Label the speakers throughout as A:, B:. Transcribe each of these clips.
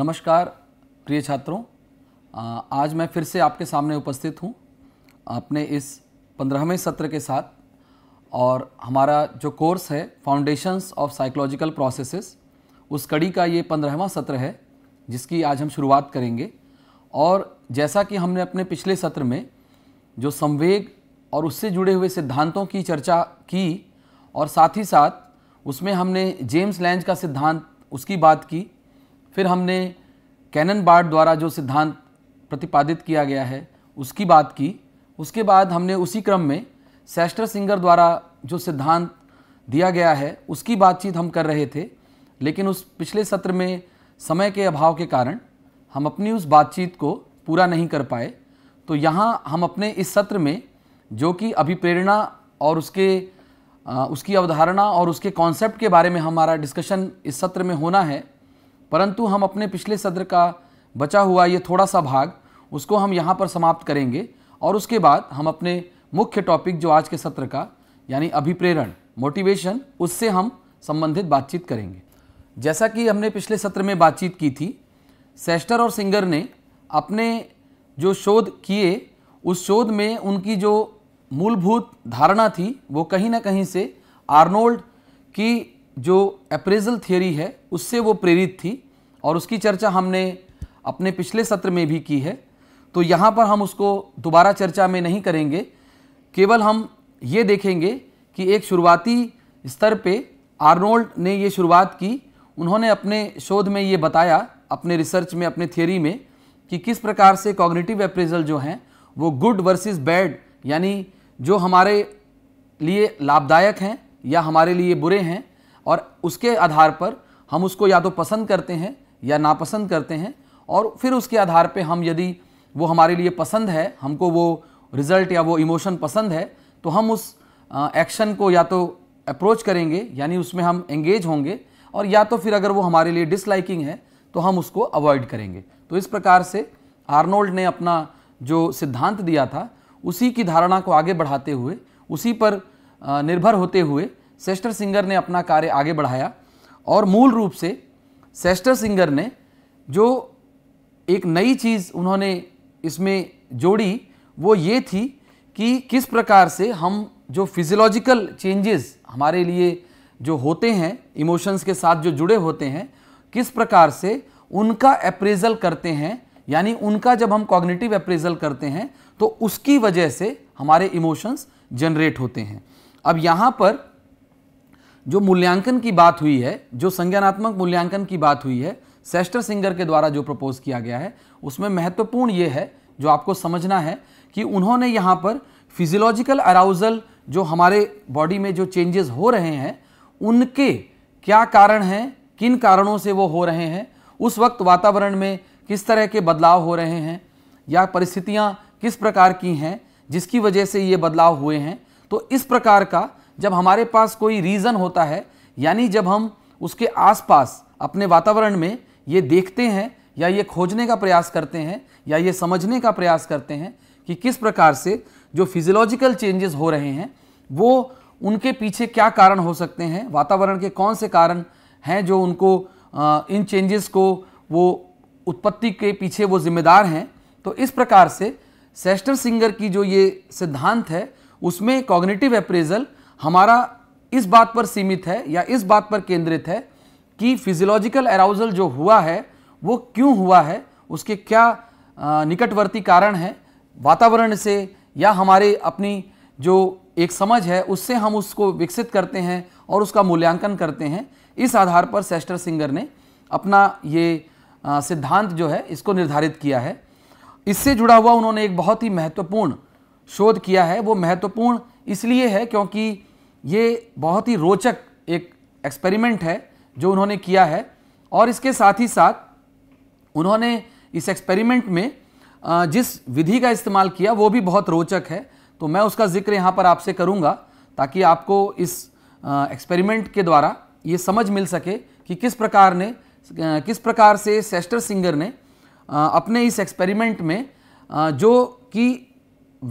A: नमस्कार प्रिय छात्रों आज मैं फिर से आपके सामने उपस्थित हूँ अपने इस पंद्रहवें सत्र के साथ और हमारा जो कोर्स है फाउंडेशंस ऑफ साइकोलॉजिकल प्रोसेसेस उस कड़ी का ये पंद्रहवा सत्र है जिसकी आज हम शुरुआत करेंगे और जैसा कि हमने अपने पिछले सत्र में जो संवेग और उससे जुड़े हुए सिद्धांतों की चर्चा की और साथ ही साथ उसमें हमने जेम्स लैंज का सिद्धांत उसकी बात की फिर हमने कैनन बार्ड द्वारा जो सिद्धांत प्रतिपादित किया गया है उसकी बात की उसके बाद हमने उसी क्रम में सेस्टर सिंगर द्वारा जो सिद्धांत दिया गया है उसकी बातचीत हम कर रहे थे लेकिन उस पिछले सत्र में समय के अभाव के कारण हम अपनी उस बातचीत को पूरा नहीं कर पाए तो यहाँ हम अपने इस सत्र में जो कि अभिप्रेरणा और उसके उसकी अवधारणा और उसके कॉन्सेप्ट के बारे में हमारा डिस्कशन इस सत्र में होना है परंतु हम अपने पिछले सदर का बचा हुआ ये थोड़ा सा भाग उसको हम यहाँ पर समाप्त करेंगे और उसके बाद हम अपने मुख्य टॉपिक जो आज के सत्र का यानी अभिप्रेरण मोटिवेशन उससे हम संबंधित बातचीत करेंगे जैसा कि हमने पिछले सत्र में बातचीत की थी सेस्टर और सिंगर ने अपने जो शोध किए उस शोध में उनकी जो मूलभूत धारणा थी वो कहीं ना कहीं से आर्नोल्ड की जो अप्रेजल थियोरी है उससे वो प्रेरित थी और उसकी चर्चा हमने अपने पिछले सत्र में भी की है तो यहाँ पर हम उसको दोबारा चर्चा में नहीं करेंगे केवल हम ये देखेंगे कि एक शुरुआती स्तर पे आर्नोल्ड ने ये शुरुआत की उन्होंने अपने शोध में ये बताया अपने रिसर्च में अपने थियोरी में कि किस प्रकार से कॉग्निटिव अप्रेजल जो हैं वो गुड वर्सेस बैड यानी जो हमारे लिए लाभदायक हैं या हमारे लिए बुरे हैं और उसके आधार पर हम उसको या तो पसंद करते हैं या नापसंद करते हैं और फिर उसके आधार पर हम यदि वो हमारे लिए पसंद है हमको वो रिज़ल्ट या वो इमोशन पसंद है तो हम उस एक्शन को या तो अप्रोच करेंगे यानी उसमें हम एंगेज होंगे और या तो फिर अगर वो हमारे लिए डिसलाइकिंग है तो हम उसको अवॉइड करेंगे तो इस प्रकार से आर्नोल्ड ने अपना जो सिद्धांत दिया था उसी की धारणा को आगे बढ़ाते हुए उसी पर निर्भर होते हुए सेस्टर सिंगर ने अपना कार्य आगे बढ़ाया और मूल रूप से सेस्टर सिंगर ने जो एक नई चीज़ उन्होंने इसमें जोड़ी वो ये थी कि किस प्रकार से हम जो फिजियोलॉजिकल चेंजेस हमारे लिए जो होते हैं इमोशंस के साथ जो जुड़े होते हैं किस प्रकार से उनका अप्रेजल करते हैं यानी उनका जब हम कॉग्निटिव अप्रेजल करते हैं तो उसकी वजह से हमारे इमोशंस जनरेट होते हैं अब यहाँ पर जो मूल्यांकन की बात हुई है जो संज्ञानात्मक मूल्यांकन की बात हुई है सेस्टर सिंगर के द्वारा जो प्रपोज किया गया है उसमें महत्वपूर्ण ये है जो आपको समझना है कि उन्होंने यहाँ पर फिजियोलॉजिकल अराउजल जो हमारे बॉडी में जो चेंजेस हो रहे हैं उनके क्या कारण हैं किन कारणों से वो हो रहे हैं उस वक्त वातावरण में किस तरह के बदलाव हो रहे हैं या परिस्थितियाँ किस प्रकार की हैं जिसकी वजह से ये बदलाव हुए हैं तो इस प्रकार का जब हमारे पास कोई रीज़न होता है यानी जब हम उसके आसपास अपने वातावरण में ये देखते हैं या ये खोजने का प्रयास करते हैं या ये समझने का प्रयास करते हैं कि किस प्रकार से जो फिजियोलॉजिकल चेंजेस हो रहे हैं वो उनके पीछे क्या कारण हो सकते हैं वातावरण के कौन से कारण हैं जो उनको इन चेंजेस को वो उत्पत्ति के पीछे वो जिम्मेदार हैं तो इस प्रकार से सेस्टर सिंगर की जो ये सिद्धांत है उसमें कॉग्निटिव अप्रेजल हमारा इस बात पर सीमित है या इस बात पर केंद्रित है कि फिजियोलॉजिकल एराउजल जो हुआ है वो क्यों हुआ है उसके क्या निकटवर्ती कारण हैं वातावरण से या हमारे अपनी जो एक समझ है उससे हम उसको विकसित करते हैं और उसका मूल्यांकन करते हैं इस आधार पर सेस्टर सिंगर ने अपना ये सिद्धांत जो है इसको निर्धारित किया है इससे जुड़ा हुआ उन्होंने एक बहुत ही महत्वपूर्ण शोध किया है वो महत्वपूर्ण इसलिए है क्योंकि ये बहुत ही रोचक एक एक्सपेरिमेंट है जो उन्होंने किया है और इसके साथ ही साथ उन्होंने इस एक्सपेरिमेंट में जिस विधि का इस्तेमाल किया वो भी बहुत रोचक है तो मैं उसका जिक्र यहाँ पर आपसे करूँगा ताकि आपको इस एक्सपेरिमेंट के द्वारा ये समझ मिल सके कि किस प्रकार ने किस प्रकार से सेस्टर सिंगर ने अपने इस एक्सपेरिमेंट में जो कि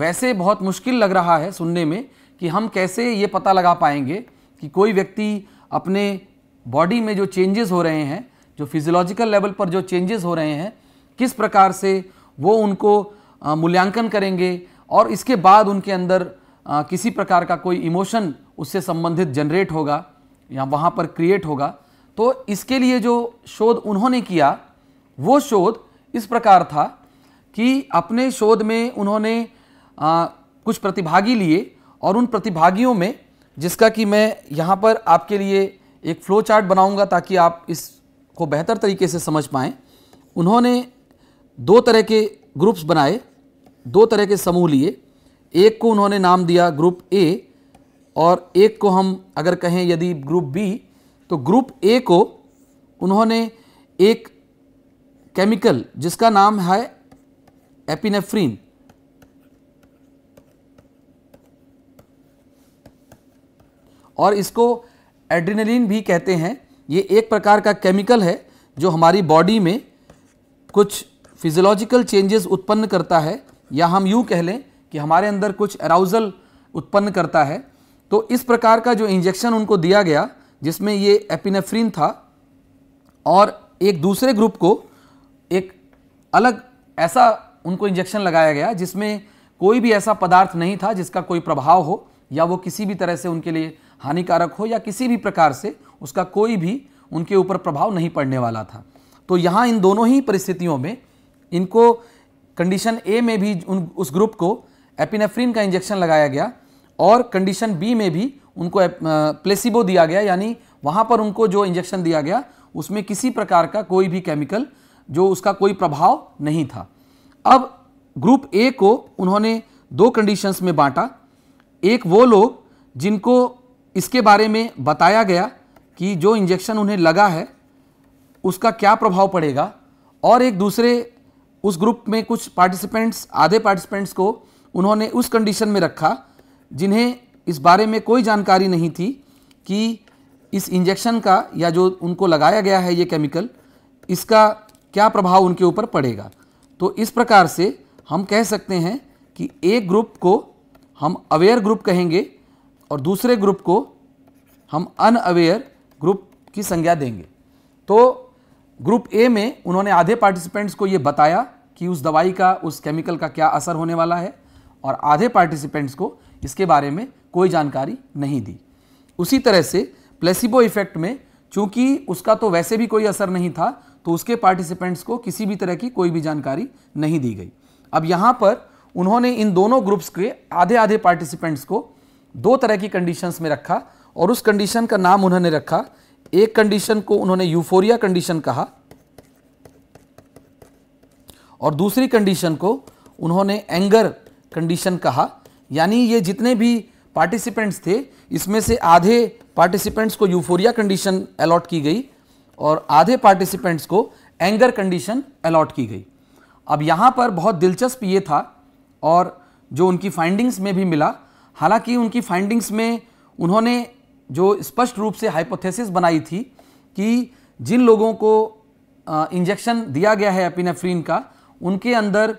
A: वैसे बहुत मुश्किल लग रहा है सुनने में कि हम कैसे ये पता लगा पाएंगे कि कोई व्यक्ति अपने बॉडी में जो चेंजेस हो रहे हैं जो फिजियोलॉजिकल लेवल पर जो चेंजेस हो रहे हैं किस प्रकार से वो उनको मूल्यांकन करेंगे और इसके बाद उनके अंदर आ, किसी प्रकार का कोई इमोशन उससे संबंधित जनरेट होगा या वहाँ पर क्रिएट होगा तो इसके लिए जो शोध उन्होंने किया वो शोध इस प्रकार था कि अपने शोध में उन्होंने आ, कुछ प्रतिभागी लिए और उन प्रतिभागियों में जिसका कि मैं यहाँ पर आपके लिए एक फ्लो चार्ट बनाऊँगा ताकि आप इसको बेहतर तरीके से समझ पाएँ उन्होंने दो तरह के ग्रुप्स बनाए दो तरह के समूह लिए एक को उन्होंने नाम दिया ग्रुप ए और एक को हम अगर कहें यदि ग्रुप बी तो ग्रुप ए को उन्होंने एक केमिकल जिसका नाम है एपिनेफ्रीन और इसको एड्रीनलिन भी कहते हैं ये एक प्रकार का केमिकल है जो हमारी बॉडी में कुछ फिजियोलॉजिकल चेंजेस उत्पन्न करता है या हम यूँ कह लें कि हमारे अंदर कुछ अराउज़ल उत्पन्न करता है तो इस प्रकार का जो इंजेक्शन उनको दिया गया जिसमें ये एपिनेफ्रिन था और एक दूसरे ग्रुप को एक अलग ऐसा उनको इंजेक्शन लगाया गया जिसमें कोई भी ऐसा पदार्थ नहीं था जिसका कोई प्रभाव हो या वो किसी भी तरह से उनके लिए हानिकारक हो या किसी भी प्रकार से उसका कोई भी उनके ऊपर प्रभाव नहीं पड़ने वाला था तो यहाँ इन दोनों ही परिस्थितियों में इनको कंडीशन ए में भी उन उस ग्रुप को एपिनेफ्रिन का इंजेक्शन लगाया गया और कंडीशन बी में भी उनको प्लेसिबो दिया गया यानी वहाँ पर उनको जो इंजेक्शन दिया गया उसमें किसी प्रकार का कोई भी केमिकल जो उसका कोई प्रभाव नहीं था अब ग्रुप ए को उन्होंने दो कंडीशंस में बांटा एक वो लोग जिनको इसके बारे में बताया गया कि जो इंजेक्शन उन्हें लगा है उसका क्या प्रभाव पड़ेगा और एक दूसरे उस ग्रुप में कुछ पार्टिसिपेंट्स आधे पार्टिसिपेंट्स को उन्होंने उस कंडीशन में रखा जिन्हें इस बारे में कोई जानकारी नहीं थी कि इस इंजेक्शन का या जो उनको लगाया गया है ये केमिकल इसका क्या प्रभाव उनके ऊपर पड़ेगा तो इस प्रकार से हम कह सकते हैं कि एक ग्रुप को हम अवेयर ग्रुप कहेंगे और दूसरे ग्रुप को हम अनअवेयर ग्रुप की संज्ञा देंगे तो ग्रुप ए में उन्होंने आधे पार्टिसिपेंट्स को ये बताया कि उस दवाई का उस केमिकल का क्या असर होने वाला है और आधे पार्टिसिपेंट्स को इसके बारे में कोई जानकारी नहीं दी उसी तरह से प्लेसिबो इफेक्ट में चूंकि उसका तो वैसे भी कोई असर नहीं था तो उसके पार्टिसिपेंट्स को किसी भी तरह की कोई भी जानकारी नहीं दी गई अब यहाँ पर उन्होंने इन दोनों ग्रुप्स के आधे आधे पार्टिसिपेंट्स को दो तरह की कंडीशंस में रखा और उस कंडीशन का नाम उन्होंने रखा एक कंडीशन को उन्होंने यूफोरिया कंडीशन कहा और दूसरी कंडीशन को उन्होंने एंगर कंडीशन कहा यानी ये जितने भी पार्टिसिपेंट्स थे इसमें से आधे पार्टिसिपेंट्स को यूफोरिया कंडीशन अलॉट की गई और आधे पार्टिसिपेंट्स को एंगर कंडीशन अलॉट की गई अब यहाँ पर बहुत दिलचस्प ये था और जो उनकी फाइंडिंग्स में भी मिला हालांकि उनकी फाइंडिंग्स में उन्होंने जो स्पष्ट रूप से हाइपोथेसिस बनाई थी कि जिन लोगों को इंजेक्शन दिया गया है एपिनेफ्रीन का उनके अंदर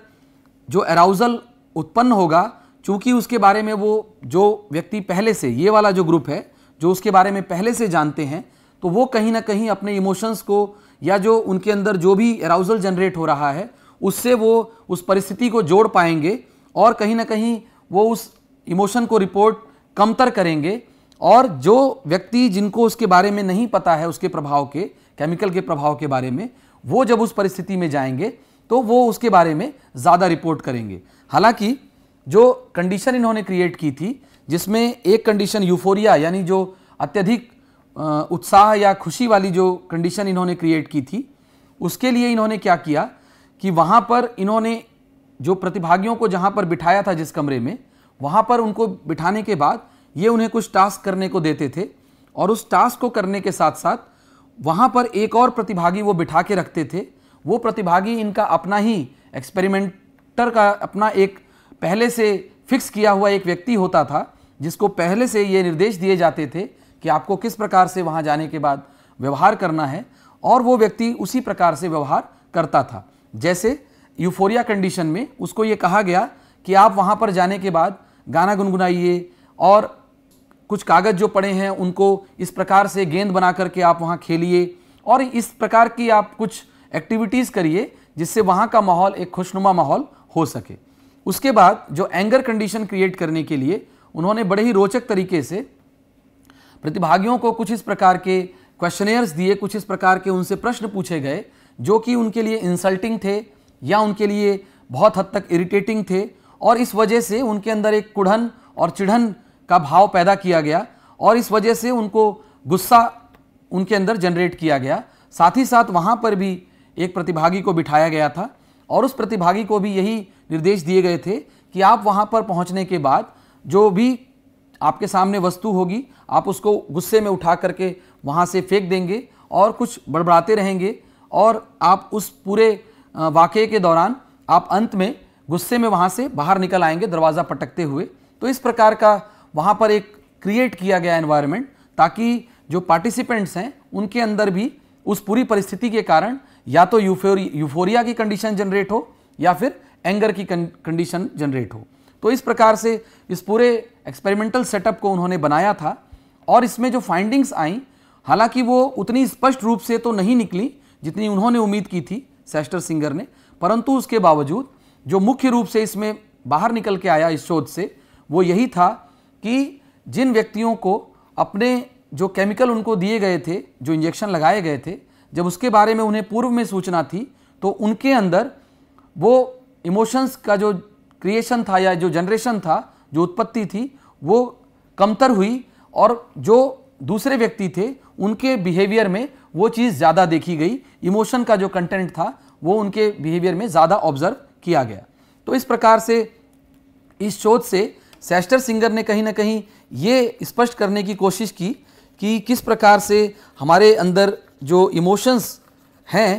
A: जो अराउज़ल उत्पन्न होगा चूंकि उसके बारे में वो जो व्यक्ति पहले से ये वाला जो ग्रुप है जो उसके बारे में पहले से जानते हैं तो वो कहीं ना कहीं अपने इमोशंस को या जो उनके अंदर जो भी अराउज़ल जनरेट हो रहा है उससे वो उस परिस्थिति को जोड़ पाएंगे और कहीं ना कहीं वो उस इमोशन को रिपोर्ट कमतर करेंगे और जो व्यक्ति जिनको उसके बारे में नहीं पता है उसके प्रभाव के केमिकल के प्रभाव के बारे में वो जब उस परिस्थिति में जाएंगे तो वो उसके बारे में ज़्यादा रिपोर्ट करेंगे हालांकि जो कंडीशन इन्होंने क्रिएट की थी जिसमें एक कंडीशन यूफोरिया यानी जो अत्यधिक उत्साह या खुशी वाली जो कंडीशन इन्होंने क्रिएट की थी उसके लिए इन्होंने क्या किया कि वहाँ पर इन्होंने जो प्रतिभागियों को जहाँ पर बिठाया था जिस कमरे में वहाँ पर उनको बिठाने के बाद ये उन्हें कुछ टास्क करने को देते थे और उस टास्क को करने के साथ साथ वहाँ पर एक और प्रतिभागी वो बिठा के रखते थे वो प्रतिभागी इनका अपना ही एक्सपेरिमेंटर का अपना एक पहले से फिक्स किया हुआ एक व्यक्ति होता था जिसको पहले से ये निर्देश दिए जाते थे कि आपको किस प्रकार से वहाँ जाने के बाद व्यवहार करना है और वो व्यक्ति उसी प्रकार से व्यवहार करता था जैसे यूफोरिया कंडीशन में उसको ये कहा गया कि आप वहाँ पर जाने के बाद गाना गुनगुनाइए और कुछ कागज़ जो पड़े हैं उनको इस प्रकार से गेंद बना करके आप वहाँ खेलिए और इस प्रकार की आप कुछ एक्टिविटीज़ करिए जिससे वहाँ का माहौल एक खुशनुमा माहौल हो सके उसके बाद जो एंगर कंडीशन क्रिएट करने के लिए उन्होंने बड़े ही रोचक तरीके से प्रतिभागियों को कुछ इस प्रकार के क्वेश्चनर्स दिए कुछ इस प्रकार के उनसे प्रश्न पूछे गए जो कि उनके लिए इंसल्टिंग थे या उनके लिए बहुत हद तक इरिटेटिंग थे और इस वजह से उनके अंदर एक कुढ़न और चिढ़न का भाव पैदा किया गया और इस वजह से उनको गुस्सा उनके अंदर जनरेट किया गया साथ ही साथ वहाँ पर भी एक प्रतिभागी को बिठाया गया था और उस प्रतिभागी को भी यही निर्देश दिए गए थे कि आप वहाँ पर पहुँचने के बाद जो भी आपके सामने वस्तु होगी आप उसको गुस्से में उठा करके वहाँ से फेंक देंगे और कुछ बड़बड़ाते रहेंगे और आप उस पूरे वाक़े के दौरान आप अंत में गुस्से में वहाँ से बाहर निकल आएंगे दरवाज़ा पटकते हुए तो इस प्रकार का वहाँ पर एक क्रिएट किया गया एनवायरनमेंट ताकि जो पार्टिसिपेंट्स हैं उनके अंदर भी उस पूरी परिस्थिति के कारण या तो यूफोरिया यूफोरिया की कंडीशन जनरेट हो या फिर एंगर की कंडीशन जनरेट हो तो इस प्रकार से इस पूरे एक्सपेरिमेंटल सेटअप को उन्होंने बनाया था और इसमें जो फाइंडिंग्स आई हालांकि वो उतनी स्पष्ट रूप से तो नहीं निकली जितनी उन्होंने उम्मीद की थी सेस्टर सिंगर ने परंतु उसके बावजूद जो मुख्य रूप से इसमें बाहर निकल के आया इस शोध से वो यही था कि जिन व्यक्तियों को अपने जो केमिकल उनको दिए गए थे जो इंजेक्शन लगाए गए थे जब उसके बारे में उन्हें पूर्व में सूचना थी तो उनके अंदर वो इमोशंस का जो क्रिएशन था या जो जनरेशन था जो उत्पत्ति थी वो कमतर हुई और जो दूसरे व्यक्ति थे उनके बिहेवियर में वो चीज़ ज़्यादा देखी गई इमोशन का जो कंटेंट था वो उनके बिहेवियर में ज़्यादा ऑब्जर्व किया गया तो इस प्रकार से इस शोध से सेस्टर सिंगर ने कहीं ना कहीं ये स्पष्ट करने की कोशिश की कि किस प्रकार से हमारे अंदर जो इमोशंस हैं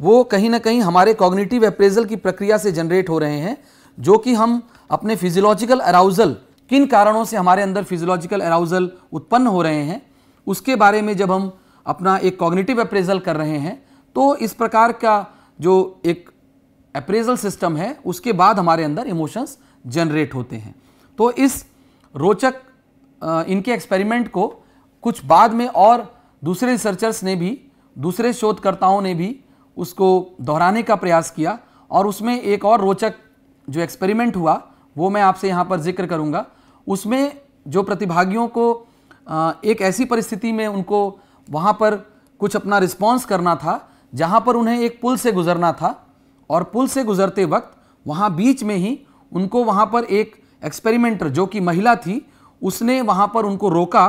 A: वो कहीं ना कहीं हमारे कॉग्निटिव अप्रेजल की प्रक्रिया से जनरेट हो रहे हैं जो कि हम अपने फिजियोलॉजिकल अराउजल किन कारणों से हमारे अंदर फिजियोलॉजिकल अराउजल उत्पन्न हो रहे हैं उसके बारे में जब हम अपना एक कॉग्निटिव अप्रेजल कर रहे हैं तो इस प्रकार का जो एक अप्रेजल सिस्टम है उसके बाद हमारे अंदर इमोशंस जनरेट होते हैं तो इस रोचक इनके एक्सपेरिमेंट को कुछ बाद में और दूसरे रिसर्चर्स ने भी दूसरे शोधकर्ताओं ने भी उसको दोहराने का प्रयास किया और उसमें एक और रोचक जो एक्सपेरिमेंट हुआ वो मैं आपसे यहाँ पर जिक्र करूँगा उसमें जो प्रतिभागियों को एक ऐसी परिस्थिति में उनको वहाँ पर कुछ अपना रिस्पॉन्स करना था जहाँ पर उन्हें एक पुल से गुजरना था और पुल से गुजरते वक्त वहाँ बीच में ही उनको वहाँ पर एक एक्सपेरिमेंटर जो कि महिला थी उसने वहाँ पर उनको रोका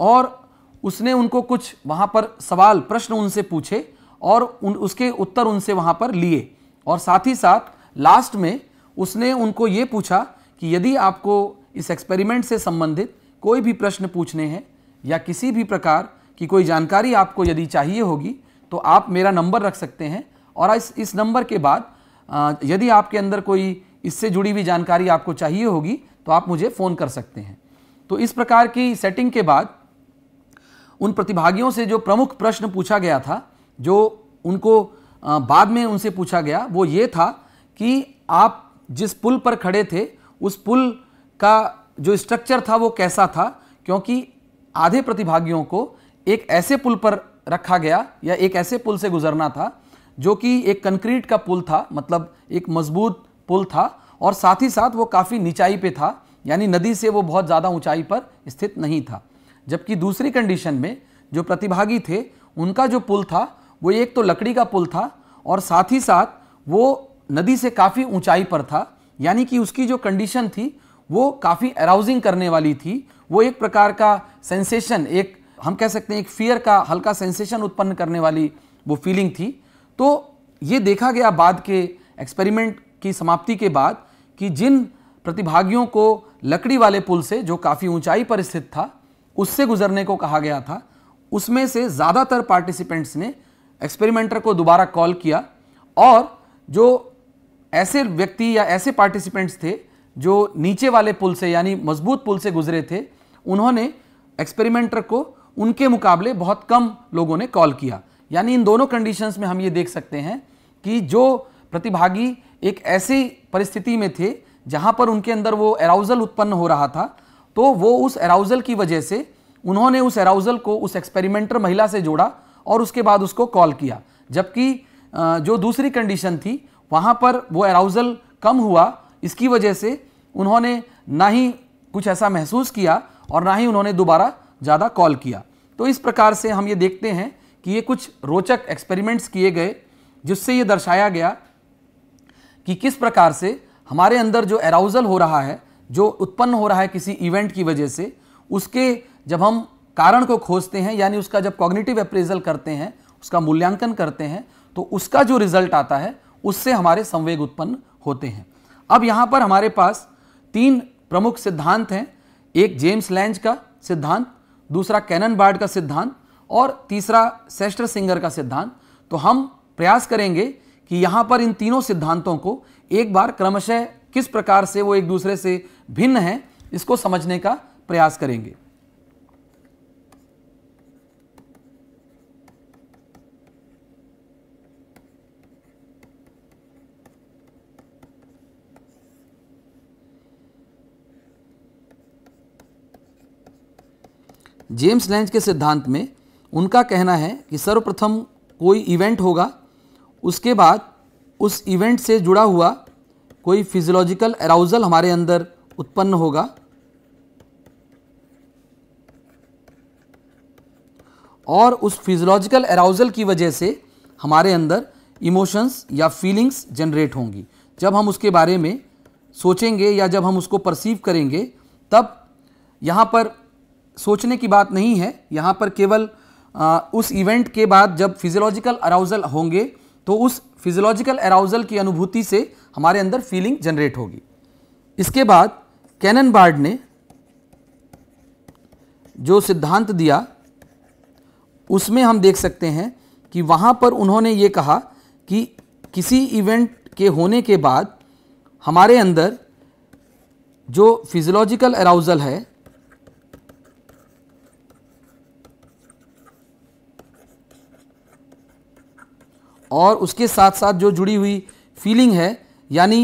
A: और उसने उनको कुछ वहाँ पर सवाल प्रश्न उनसे पूछे और उन उसके उत्तर उनसे वहाँ पर लिए और साथ ही साथ लास्ट में उसने उनको ये पूछा कि यदि आपको इस एक्सपेरिमेंट से संबंधित कोई भी प्रश्न पूछने हैं या किसी भी प्रकार की कोई जानकारी आपको यदि चाहिए होगी तो आप मेरा नंबर रख सकते हैं और इस इस नंबर के बाद यदि आपके अंदर कोई इससे जुड़ी हुई जानकारी आपको चाहिए होगी तो आप मुझे फ़ोन कर सकते हैं तो इस प्रकार की सेटिंग के बाद उन प्रतिभागियों से जो प्रमुख प्रश्न पूछा गया था जो उनको बाद में उनसे पूछा गया वो ये था कि आप जिस पुल पर खड़े थे उस पुल का जो स्ट्रक्चर था वो कैसा था क्योंकि आधे प्रतिभागियों को एक ऐसे पुल पर रखा गया या एक ऐसे पुल से गुजरना था जो कि एक कंक्रीट का पुल था मतलब एक मजबूत पुल था और साथ ही साथ वो काफ़ी निचाई पे था यानी नदी से वो बहुत ज़्यादा ऊंचाई पर स्थित नहीं था जबकि दूसरी कंडीशन में जो प्रतिभागी थे उनका जो पुल था वो एक तो लकड़ी का पुल था और साथ ही साथ वो नदी से काफ़ी ऊंचाई पर था यानी कि उसकी जो कंडीशन थी वो काफ़ी अराउजिंग करने वाली थी वो एक प्रकार का सेंसेशन एक हम कह सकते हैं एक फियर का हल्का सेंसेशन उत्पन्न करने वाली वो फीलिंग थी तो ये देखा गया बाद के एक्सपेरिमेंट की समाप्ति के बाद कि जिन प्रतिभागियों को लकड़ी वाले पुल से जो काफ़ी ऊंचाई पर स्थित था उससे गुजरने को कहा गया था उसमें से ज़्यादातर पार्टिसिपेंट्स ने एक्सपेरिमेंटर को दोबारा कॉल किया और जो ऐसे व्यक्ति या ऐसे पार्टिसिपेंट्स थे जो नीचे वाले पुल से यानी मजबूत पुल से गुजरे थे उन्होंने एक्सपेरिमेंटर को उनके मुकाबले बहुत कम लोगों ने कॉल किया यानी इन दोनों कंडीशंस में हम ये देख सकते हैं कि जो प्रतिभागी एक ऐसी परिस्थिति में थे जहाँ पर उनके अंदर वो एराउजल उत्पन्न हो रहा था तो वो उस एराउजल की वजह से उन्होंने उस एराउजल को उस एक्सपेरिमेंटर महिला से जोड़ा और उसके बाद उसको कॉल किया जबकि जो दूसरी कंडीशन थी वहाँ पर वो एराउजल कम हुआ इसकी वजह से उन्होंने ना ही कुछ ऐसा महसूस किया और ना ही उन्होंने दोबारा ज़्यादा कॉल किया तो इस प्रकार से हम ये देखते हैं कि ये कुछ रोचक एक्सपेरिमेंट्स किए गए जिससे ये दर्शाया गया कि किस प्रकार से हमारे अंदर जो एराउजल हो रहा है जो उत्पन्न हो रहा है किसी इवेंट की वजह से उसके जब हम कारण को खोजते हैं यानी उसका जब कॉग्निटिव अप्रेजल करते हैं उसका मूल्यांकन करते हैं तो उसका जो रिजल्ट आता है उससे हमारे संवेग उत्पन्न होते हैं अब यहाँ पर हमारे पास तीन प्रमुख सिद्धांत हैं एक जेम्स लैंज का सिद्धांत दूसरा कैनन बार्ड का सिद्धांत और तीसरा सेस्टर सिंगर का सिद्धांत तो हम प्रयास करेंगे कि यहाँ पर इन तीनों सिद्धांतों को एक बार क्रमशः किस प्रकार से वो एक दूसरे से भिन्न है इसको समझने का प्रयास करेंगे जेम्स लेंच के सिद्धांत में उनका कहना है कि सर्वप्रथम कोई इवेंट होगा उसके बाद उस इवेंट से जुड़ा हुआ कोई फिजियोलॉजिकल अराउजल हमारे अंदर उत्पन्न होगा और उस फिजियोलॉजिकल अराउजल की वजह से हमारे अंदर इमोशंस या फीलिंग्स जनरेट होंगी जब हम उसके बारे में सोचेंगे या जब हम उसको परसीव करेंगे तब यहाँ पर सोचने की बात नहीं है यहाँ पर केवल आ, उस इवेंट के बाद जब फिजियोलॉजिकल अराउजल होंगे तो उस फिजियोलॉजिकल अराउजल की अनुभूति से हमारे अंदर फीलिंग जनरेट होगी इसके बाद कैनन बार्ड ने जो सिद्धांत दिया उसमें हम देख सकते हैं कि वहाँ पर उन्होंने ये कहा कि किसी इवेंट के होने के बाद हमारे अंदर जो फिजियोलॉजिकल अराउजल है और उसके साथ साथ जो जुड़ी हुई फीलिंग है यानी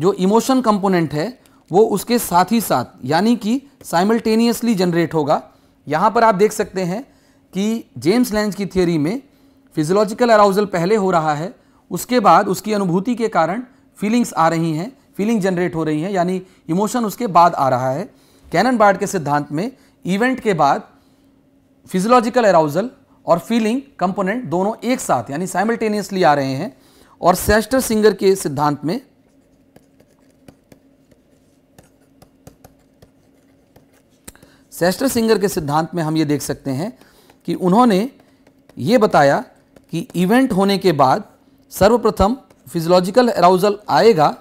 A: जो इमोशन कंपोनेंट है वो उसके साथ ही साथ यानी कि साइमल्टेनियसली जनरेट होगा यहाँ पर आप देख सकते हैं कि जेम्स लेंज की थियोरी में फिजियोलॉजिकल अराउजल पहले हो रहा है उसके बाद उसकी अनुभूति के कारण फीलिंग्स आ रही हैं फीलिंग जनरेट हो रही हैं यानी इमोशन उसके बाद आ रहा है कैनन बार्ड के सिद्धांत में इवेंट के बाद फिजियोलॉजिकल अराउजल और फीलिंग कंपोनेंट दोनों एक साथ यानी साइमल्टेनियसली आ रहे हैं और सेस्टर सिंगर के सिद्धांत में सेस्टर सिंगर के सिद्धांत में हम ये देख सकते हैं कि उन्होंने ये बताया कि इवेंट होने के बाद सर्वप्रथम फिजियोलॉजिकल अराउजल आएगा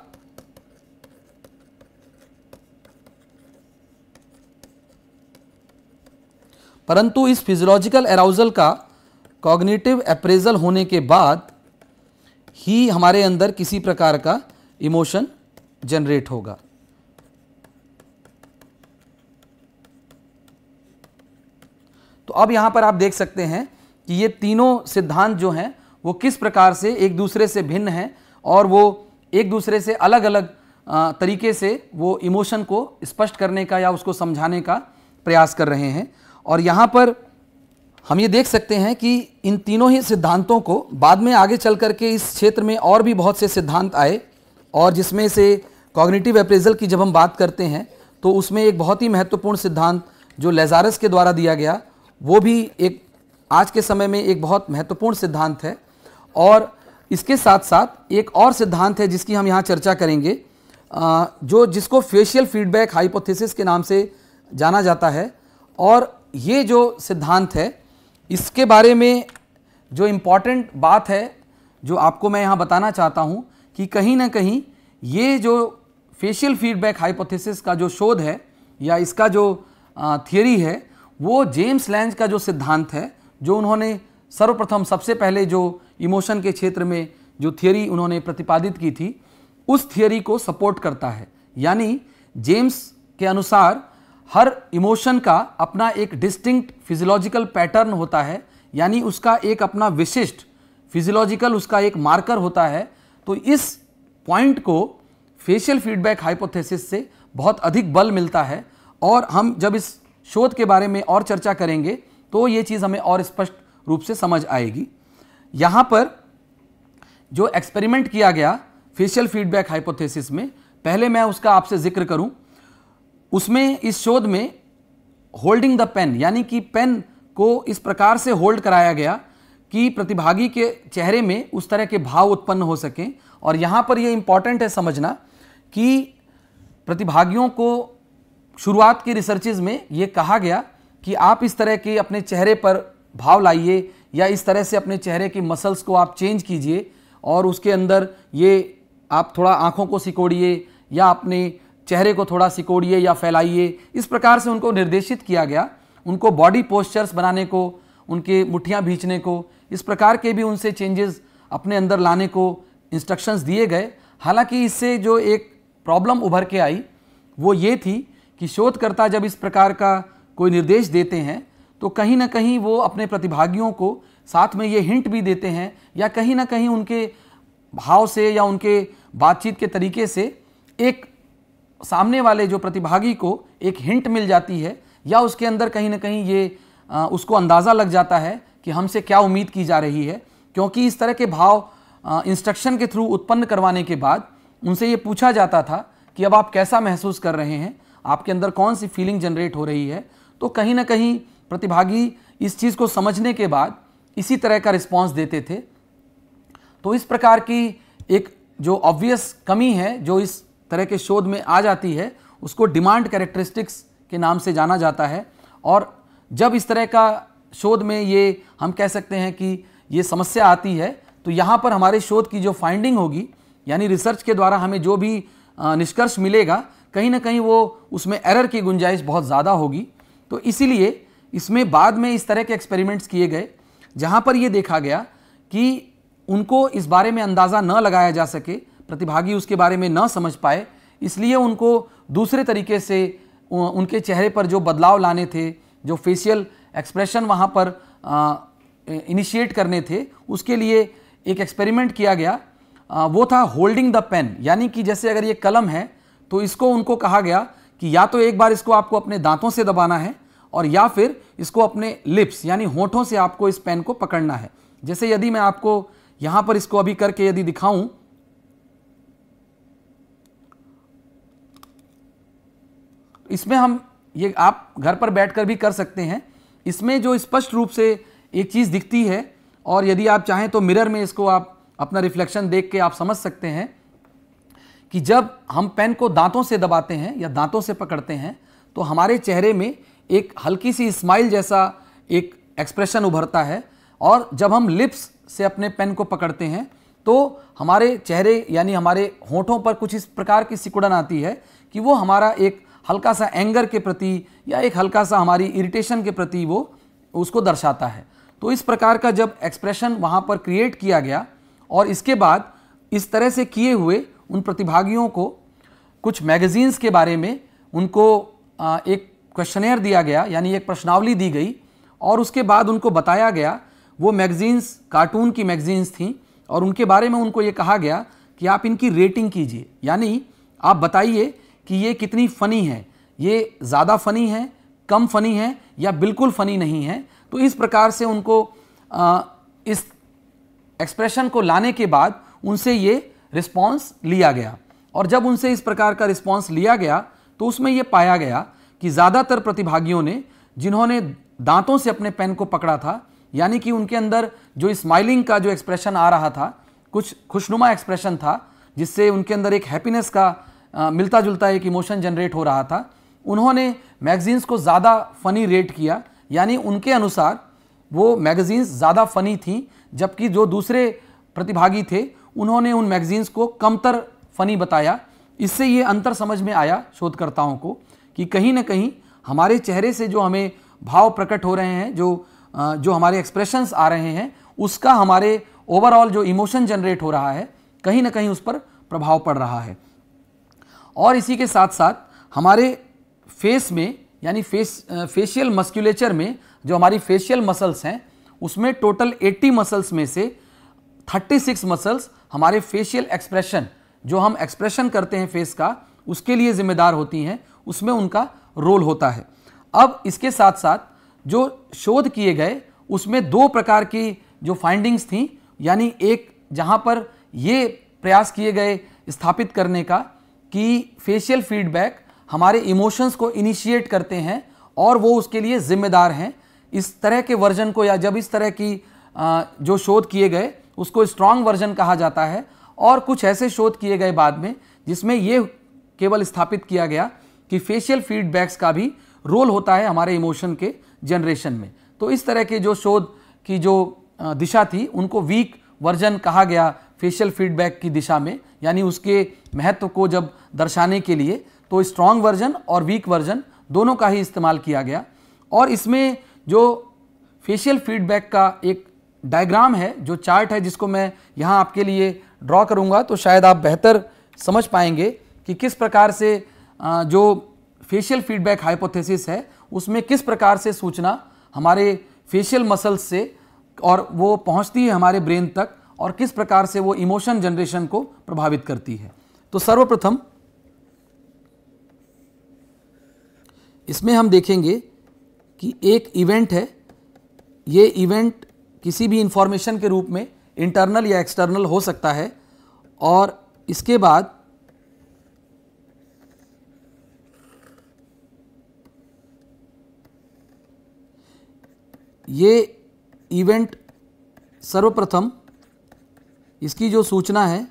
A: परंतु इस फिजियोलॉजिकल एराउजल का कॉग्निटिव अप्रेजल होने के बाद ही हमारे अंदर किसी प्रकार का इमोशन जनरेट होगा तो अब यहां पर आप देख सकते हैं कि ये तीनों सिद्धांत जो हैं वो किस प्रकार से एक दूसरे से भिन्न हैं और वो एक दूसरे से अलग अलग तरीके से वो इमोशन को स्पष्ट करने का या उसको समझाने का प्रयास कर रहे हैं और यहाँ पर हम ये देख सकते हैं कि इन तीनों ही सिद्धांतों को बाद में आगे चल करके इस क्षेत्र में और भी बहुत से सिद्धांत आए और जिसमें से कॉग्निटिव अप्रेजल की जब हम बात करते हैं तो उसमें एक बहुत ही महत्वपूर्ण सिद्धांत जो लेजारस के द्वारा दिया गया वो भी एक आज के समय में एक बहुत महत्वपूर्ण सिद्धांत है और इसके साथ साथ एक और सिद्धांत है जिसकी हम यहाँ चर्चा करेंगे जो जिसको फेशियल फीडबैक हाइपोथेसिस के नाम से जाना जाता है और ये जो सिद्धांत है इसके बारे में जो इम्पॉर्टेंट बात है जो आपको मैं यहाँ बताना चाहता हूँ कि कहीं ना कहीं ये जो फेशियल फीडबैक हाइपोथेसिस का जो शोध है या इसका जो थियरी है वो जेम्स लैंज का जो सिद्धांत है जो उन्होंने सर्वप्रथम सबसे पहले जो इमोशन के क्षेत्र में जो थियरी उन्होंने प्रतिपादित की थी उस थियरी को सपोर्ट करता है यानी जेम्स के अनुसार हर इमोशन का अपना एक डिस्टिंक्ट फिजियोलॉजिकल पैटर्न होता है यानी उसका एक अपना विशिष्ट फिजियोलॉजिकल उसका एक मार्कर होता है तो इस पॉइंट को फेशियल फीडबैक हाइपोथेसिस से बहुत अधिक बल मिलता है और हम जब इस शोध के बारे में और चर्चा करेंगे तो ये चीज़ हमें और स्पष्ट रूप से समझ आएगी यहाँ पर जो एक्सपेरिमेंट किया गया फेशियल फीडबैक हाइपोथेसिस में पहले मैं उसका आपसे जिक्र करूँ उसमें इस शोध में होल्डिंग द पेन यानी कि पेन को इस प्रकार से होल्ड कराया गया कि प्रतिभागी के चेहरे में उस तरह के भाव उत्पन्न हो सकें और यहाँ पर यह इम्पॉर्टेंट है समझना कि प्रतिभागियों को शुरुआत के रिसर्चेज में ये कहा गया कि आप इस तरह के अपने चेहरे पर भाव लाइए या इस तरह से अपने चेहरे के मसल्स को आप चेंज कीजिए और उसके अंदर ये आप थोड़ा आँखों को सिकोड़िए या अपने चेहरे को थोड़ा सिकोड़िए या फैलाइए इस प्रकार से उनको निर्देशित किया गया उनको बॉडी पोस्चर्स बनाने को उनके मुठ्ठियाँ भींचने को इस प्रकार के भी उनसे चेंजेस अपने अंदर लाने को इंस्ट्रक्शंस दिए गए हालांकि इससे जो एक प्रॉब्लम उभर के आई वो ये थी कि शोधकर्ता जब इस प्रकार का कोई निर्देश देते हैं तो कहीं ना कहीं वो अपने प्रतिभागियों को साथ में ये हिंट भी देते हैं या कहीं ना कहीं उनके भाव से या उनके बातचीत के तरीके से एक सामने वाले जो प्रतिभागी को एक हिंट मिल जाती है या उसके अंदर कहीं ना कहीं ये आ, उसको अंदाज़ा लग जाता है कि हमसे क्या उम्मीद की जा रही है क्योंकि इस तरह के भाव इंस्ट्रक्शन के थ्रू उत्पन्न करवाने के बाद उनसे ये पूछा जाता था कि अब आप कैसा महसूस कर रहे हैं आपके अंदर कौन सी फीलिंग जनरेट हो रही है तो कहीं ना कहीं प्रतिभागी इस चीज़ को समझने के बाद इसी तरह का रिस्पॉन्स देते थे तो इस प्रकार की एक जो ऑब्वियस कमी है जो इस तरह के शोध में आ जाती है उसको डिमांड कैरेक्टरिस्टिक्स के नाम से जाना जाता है और जब इस तरह का शोध में ये हम कह सकते हैं कि ये समस्या आती है तो यहाँ पर हमारे शोध की जो फाइंडिंग होगी यानी रिसर्च के द्वारा हमें जो भी निष्कर्ष मिलेगा कहीं ना कहीं वो उसमें एरर की गुंजाइश बहुत ज़्यादा होगी तो इसीलिए इसमें बाद में इस तरह के एक्सपेरिमेंट्स किए गए जहाँ पर ये देखा गया कि उनको इस बारे में अंदाज़ा न लगाया जा सके प्रतिभागी उसके बारे में न समझ पाए इसलिए उनको दूसरे तरीके से उनके चेहरे पर जो बदलाव लाने थे जो फेशियल एक्सप्रेशन वहाँ पर इनिशिएट करने थे उसके लिए एक एक्सपेरिमेंट किया गया आ, वो था होल्डिंग द पेन यानी कि जैसे अगर ये कलम है तो इसको उनको कहा गया कि या तो एक बार इसको आपको अपने दांतों से दबाना है और या फिर इसको अपने लिप्स यानी होठों से आपको इस पेन को पकड़ना है जैसे यदि मैं आपको यहाँ पर इसको अभी करके यदि दिखाऊँ इसमें हम ये आप घर पर बैठकर भी कर सकते हैं इसमें जो स्पष्ट रूप से एक चीज़ दिखती है और यदि आप चाहें तो मिरर में इसको आप अपना रिफ्लेक्शन देख के आप समझ सकते हैं कि जब हम पेन को दांतों से दबाते हैं या दांतों से पकड़ते हैं तो हमारे चेहरे में एक हल्की सी स्माइल जैसा एक एक्सप्रेशन उभरता है और जब हम लिप्स से अपने पेन को पकड़ते हैं तो हमारे चेहरे यानी हमारे होठों पर कुछ इस प्रकार की सिकुड़न आती है कि वो हमारा एक हल्का सा एंगर के प्रति या एक हल्का सा हमारी इरिटेशन के प्रति वो उसको दर्शाता है तो इस प्रकार का जब एक्सप्रेशन वहाँ पर क्रिएट किया गया और इसके बाद इस तरह से किए हुए उन प्रतिभागियों को कुछ मैगजीन्स के बारे में उनको एक क्वेश्चनेयर दिया गया यानी एक प्रश्नावली दी गई और उसके बाद उनको बताया गया वो मैगजीन्स कार्टून की मैगजीन्स थी और उनके बारे में उनको ये कहा गया कि आप इनकी रेटिंग कीजिए यानी आप बताइए कि ये कितनी फ़नी है ये ज़्यादा फ़नी है कम फ़नी है या बिल्कुल फ़नी नहीं है तो इस प्रकार से उनको आ, इस एक्सप्रेशन को लाने के बाद उनसे ये रिस्पॉन्स लिया गया और जब उनसे इस प्रकार का रिस्पॉन्स लिया गया तो उसमें ये पाया गया कि ज़्यादातर प्रतिभागियों ने जिन्होंने दांतों से अपने पेन को पकड़ा था यानी कि उनके अंदर जो स्माइलिंग का जो एक्सप्रेशन आ रहा था कुछ खुशनुमा एक्सप्रेशन था जिससे उनके अंदर एक हैप्पीनेस का मिलता जुलता एक इमोशन जनरेट हो रहा था उन्होंने मैगजीन्स को ज़्यादा फ़नी रेट किया यानी उनके अनुसार वो मैगजीन्स ज़्यादा फ़नी थी जबकि जो दूसरे प्रतिभागी थे उन्होंने उन मैगजीन्स को कमतर फ़नी बताया इससे ये अंतर समझ में आया शोधकर्ताओं को कि कहीं ना कहीं हमारे चेहरे से जो हमें भाव प्रकट हो रहे हैं जो जो हमारे एक्सप्रेशंस आ रहे हैं उसका हमारे ओवरऑल जो इमोशन जनरेट हो रहा है कहीं ना कहीं उस पर प्रभाव पड़ रहा है और इसी के साथ साथ हमारे फेस में यानी फेस फेशियल मस्क्यूलेचर में जो हमारी फेशियल मसल्स हैं उसमें टोटल 80 मसल्स में से 36 मसल्स हमारे फेशियल एक्सप्रेशन जो हम एक्सप्रेशन करते हैं फेस का उसके लिए जिम्मेदार होती हैं उसमें उनका रोल होता है अब इसके साथ साथ जो शोध किए गए उसमें दो प्रकार की जो फाइंडिंग्स थी यानी एक जहाँ पर ये प्रयास किए गए स्थापित करने का कि फेशियल फीडबैक हमारे इमोशंस को इनिशिएट करते हैं और वो उसके लिए जिम्मेदार हैं इस तरह के वर्जन को या जब इस तरह की जो शोध किए गए उसको स्ट्रांग वर्जन कहा जाता है और कुछ ऐसे शोध किए गए बाद में जिसमें ये केवल स्थापित किया गया कि फेशियल फीडबैक्स का भी रोल होता है हमारे इमोशन के जनरेशन में तो इस तरह के जो शोध की जो दिशा थी उनको वीक वर्जन कहा गया फेशियल फीडबैक की दिशा में यानी उसके महत्व को जब दर्शाने के लिए तो स्ट्रॉन्ग वर्जन और वीक वर्जन दोनों का ही इस्तेमाल किया गया और इसमें जो फेशियल फीडबैक का एक डायग्राम है जो चार्ट है जिसको मैं यहाँ आपके लिए ड्रॉ करूँगा तो शायद आप बेहतर समझ पाएंगे कि किस प्रकार से जो फेशियल फीडबैक हाइपोथेसिस है उसमें किस प्रकार से सूचना हमारे फेशियल मसल्स से और वो पहुँचती है हमारे ब्रेन तक और किस प्रकार से वो इमोशन जनरेशन को प्रभावित करती है तो सर्वप्रथम इसमें हम देखेंगे कि एक इवेंट है ये इवेंट किसी भी इंफॉर्मेशन के रूप में इंटरनल या एक्सटर्नल हो सकता है और इसके बाद ये इवेंट सर्वप्रथम इसकी जो सूचना है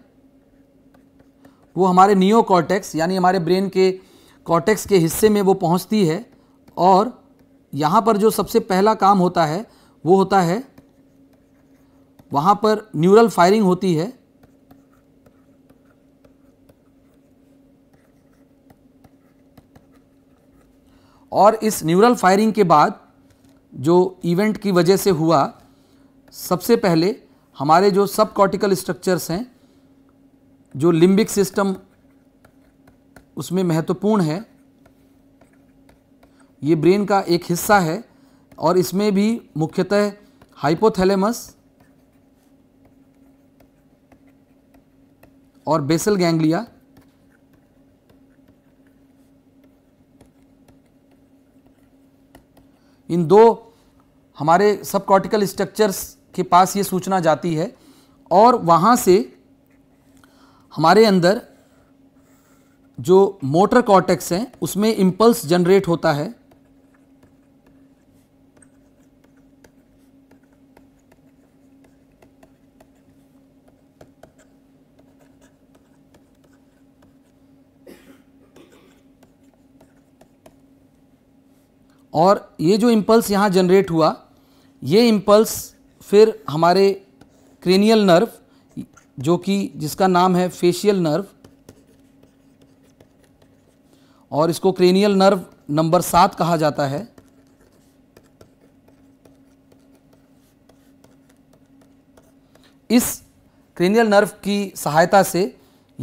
A: वो हमारे नियो कॉर्टेक्स यानी हमारे ब्रेन के कॉर्टेक्स के हिस्से में वो पहुंचती है और यहाँ पर जो सबसे पहला काम होता है वो होता है वहाँ पर न्यूरल फायरिंग होती है और इस न्यूरल फायरिंग के बाद जो इवेंट की वजह से हुआ सबसे पहले हमारे जो सब कॉर्टिकल स्ट्रक्चर्स हैं जो लिम्बिक सिस्टम उसमें महत्वपूर्ण है ये ब्रेन का एक हिस्सा है और इसमें भी मुख्यतः हाइपोथैलेमस और बेसल गैंग्लिया इन दो हमारे सब कॉर्टिकल स्ट्रक्चर्स के पास ये सूचना जाती है और वहाँ से हमारे अंदर जो मोटर कॉर्टेक्स हैं उसमें इम्पल्स जनरेट होता है और ये जो इम्पल्स यहाँ जनरेट हुआ ये इम्पल्स फिर हमारे क्रेनियल नर्व जो कि जिसका नाम है फेशियल नर्व और इसको क्रेनियल नर्व नंबर सात कहा जाता है इस क्रेनियल नर्व की सहायता से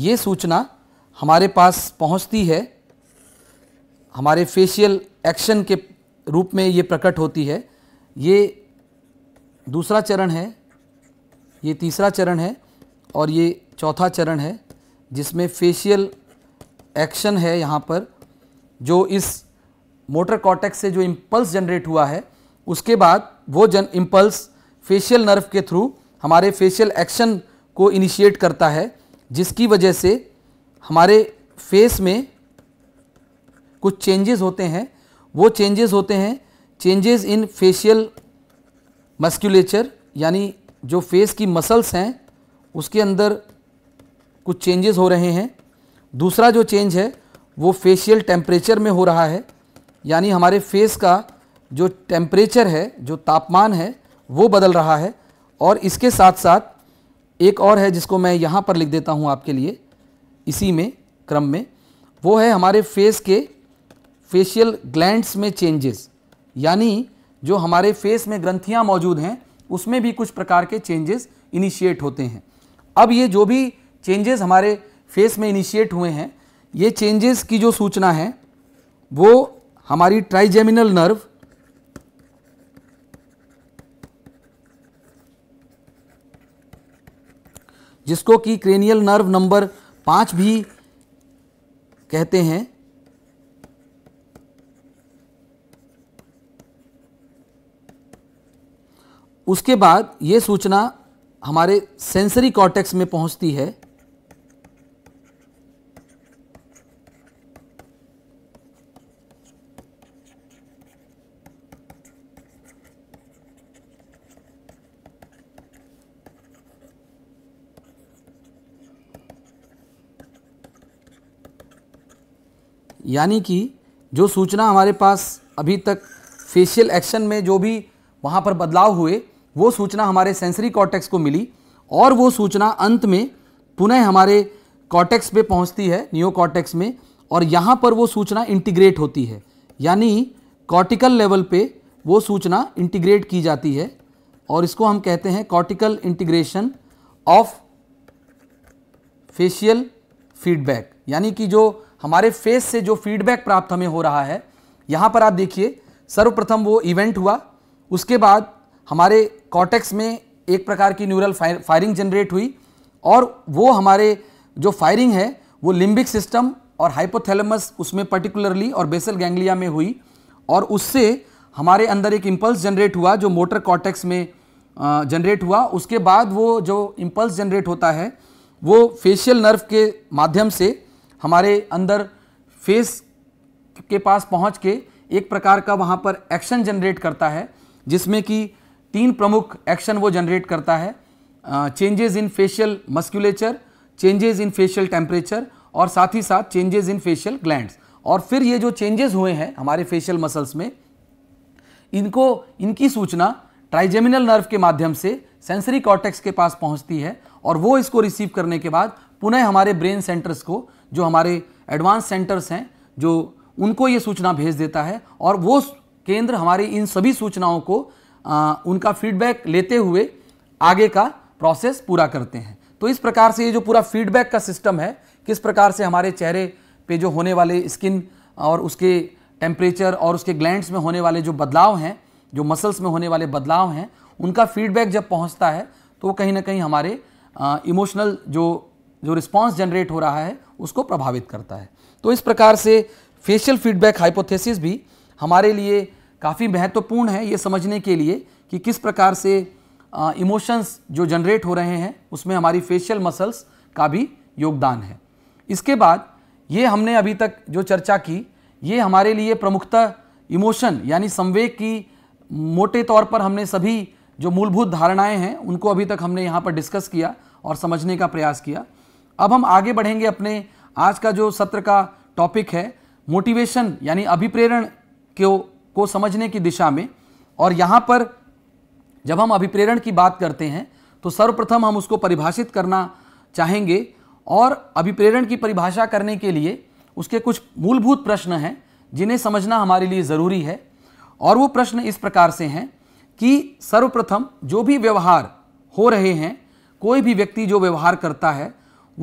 A: ये सूचना हमारे पास पहुंचती है हमारे फेशियल एक्शन के रूप में ये प्रकट होती है ये दूसरा चरण है ये तीसरा चरण है और ये चौथा चरण है जिसमें फेशियल एक्शन है यहाँ पर जो इस मोटर कॉटेक्स से जो इम्पल्स जनरेट हुआ है उसके बाद वो जन इम्पल्स फेशियल नर्व के थ्रू हमारे फेशियल एक्शन को इनिशिएट करता है जिसकी वजह से हमारे फेस में कुछ चेंजेस होते हैं वो चेंजेस होते हैं चेंजेस इन फेशियल मस्क्यूलेचर यानी जो फेस की मसल्स हैं उसके अंदर कुछ चेंजेस हो रहे हैं दूसरा जो चेंज है वो फेशियल टेम्परेचर में हो रहा है यानी हमारे फेस का जो टेम्परेचर है जो तापमान है वो बदल रहा है और इसके साथ साथ एक और है जिसको मैं यहाँ पर लिख देता हूँ आपके लिए इसी में क्रम में वो है हमारे फेस के फेशियल ग्लैंड्स में चेंजेस यानी जो हमारे फेस में ग्रंथियां मौजूद हैं उसमें भी कुछ प्रकार के चेंजेस इनिशिएट होते हैं अब ये जो भी चेंजेस हमारे फेस में इनिशिएट हुए हैं ये चेंजेस की जो सूचना है वो हमारी ट्राइजेमिनल नर्व जिसको कि क्रेनियल नर्व नंबर पाँच भी कहते हैं उसके बाद ये सूचना हमारे सेंसरी कॉर्टेक्स में पहुंचती है यानी कि जो सूचना हमारे पास अभी तक फेशियल एक्शन में जो भी वहाँ पर बदलाव हुए वो सूचना हमारे सेंसरी कॉर्टेक्स को मिली और वो सूचना अंत में पुनः हमारे कॉर्टेक्स पे पहुंचती है नियो कॉर्टेक्स में और यहाँ पर वो सूचना इंटीग्रेट होती है यानी कॉर्टिकल लेवल पे वो सूचना इंटीग्रेट की जाती है और इसको हम कहते हैं cortical integration of facial feedback यानी कि जो हमारे फेस से जो फीडबैक प्राप्त हमें हो रहा है यहाँ पर आप देखिए सर्वप्रथम वो इवेंट हुआ उसके बाद हमारे कॉटेक्स में एक प्रकार की न्यूरल फायरिंग जनरेट हुई और वो हमारे जो फायरिंग है वो लिम्बिक सिस्टम और हाइपोथैलेमस उसमें पर्टिकुलरली और बेसल गैंग्लिया में हुई और उससे हमारे अंदर एक इम्पल्स जनरेट हुआ जो मोटर कॉटेक्स में जनरेट हुआ उसके बाद वो जो इम्पल्स जनरेट होता है वो फेशियल नर्व के माध्यम से हमारे अंदर फेस के पास पहुंच के एक प्रकार का वहाँ पर एक्शन जनरेट करता है जिसमें कि तीन प्रमुख एक्शन वो जनरेट करता है changes in facial musculature changes in facial temperature और साथ ही साथ चेंजेस इन फेशियल ग्लैंड और फिर ये जो चेंजेस हुए हैं हमारे फेशियल मसल्स में इनको इनकी सूचना ट्राइजेमिनल नर्व के माध्यम से सेंसरी कॉर्टेक्स के पास पहुंचती है और वो इसको रिसीव करने के बाद पुनः हमारे ब्रेन सेंटर्स को जो हमारे एडवांस सेंटर्स हैं जो उनको ये सूचना भेज देता है और वो केंद्र हमारी इन सभी सूचनाओं को आ, उनका फीडबैक लेते हुए आगे का प्रोसेस पूरा करते हैं तो इस प्रकार से ये जो पूरा फीडबैक का सिस्टम है किस प्रकार से हमारे चेहरे पे जो होने वाले स्किन और उसके टेम्परेचर और उसके ग्लैंड्स में होने वाले जो बदलाव हैं जो मसल्स में होने वाले बदलाव हैं उनका फीडबैक जब पहुंचता है तो वो कहीं ना कहीं हमारे इमोशनल जो जो रिस्पांस जनरेट हो रहा है उसको प्रभावित करता है तो इस प्रकार से फेशियल फीडबैक हाइपोथेसिस भी हमारे लिए काफ़ी महत्वपूर्ण है ये समझने के लिए कि किस प्रकार से इमोशंस जो जनरेट हो रहे हैं उसमें हमारी फेशियल मसल्स का भी योगदान है इसके बाद ये हमने अभी तक जो चर्चा की ये हमारे लिए प्रमुखता इमोशन यानी संवेग की मोटे तौर पर हमने सभी जो मूलभूत धारणाएं हैं उनको अभी तक हमने यहाँ पर डिस्कस किया और समझने का प्रयास किया अब हम आगे बढ़ेंगे अपने आज का जो सत्र का टॉपिक है मोटिवेशन यानी अभिप्रेरण को को समझने की दिशा में और यहाँ पर जब हम अभिप्रेरण की बात करते हैं तो सर्वप्रथम हम उसको परिभाषित करना चाहेंगे और अभिप्रेरण की परिभाषा करने के लिए उसके कुछ मूलभूत प्रश्न हैं जिन्हें समझना हमारे लिए ज़रूरी है और वो प्रश्न इस प्रकार से हैं कि सर्वप्रथम जो भी व्यवहार हो रहे हैं कोई भी व्यक्ति जो व्यवहार करता है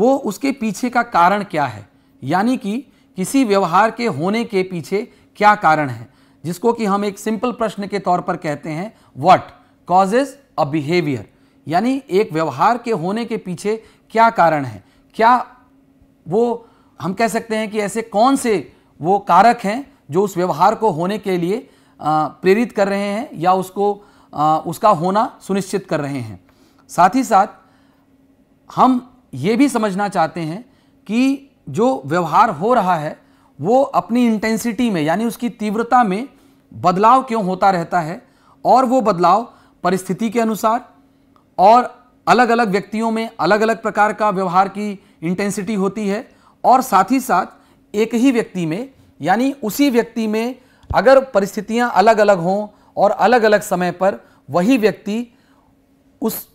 A: वो उसके पीछे का कारण क्या है यानी कि किसी व्यवहार के होने के पीछे क्या कारण है जिसको कि हम एक सिंपल प्रश्न के तौर पर कहते हैं वट कॉजेज अ बिहेवियर यानी एक व्यवहार के होने के पीछे क्या कारण है क्या वो हम कह सकते हैं कि ऐसे कौन से वो कारक हैं जो उस व्यवहार को होने के लिए प्रेरित कर रहे हैं या उसको उसका होना सुनिश्चित कर रहे हैं साथ ही साथ हम ये भी समझना चाहते हैं कि जो व्यवहार हो रहा है वो अपनी इंटेंसिटी में यानी उसकी तीव्रता में बदलाव क्यों होता रहता है और वो बदलाव परिस्थिति के अनुसार और अलग अलग व्यक्तियों में अलग अलग प्रकार का व्यवहार की इंटेंसिटी होती है और साथ ही साथ एक ही व्यक्ति में यानी उसी व्यक्ति में अगर परिस्थितियां अलग अलग हों और अलग अलग समय पर वही व्यक्ति उस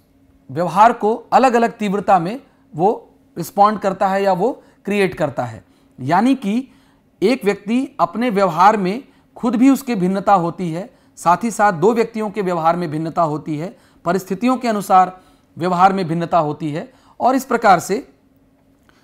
A: व्यवहार को अलग अलग तीव्रता में वो रिस्पॉन्ड करता है या वो क्रिएट करता है यानी कि एक व्यक्ति अपने व्यवहार में खुद भी उसके भिन्नता होती है साथ ही साथ दो व्यक्तियों के व्यवहार में भिन्नता होती है परिस्थितियों के अनुसार व्यवहार में भिन्नता होती है और इस प्रकार से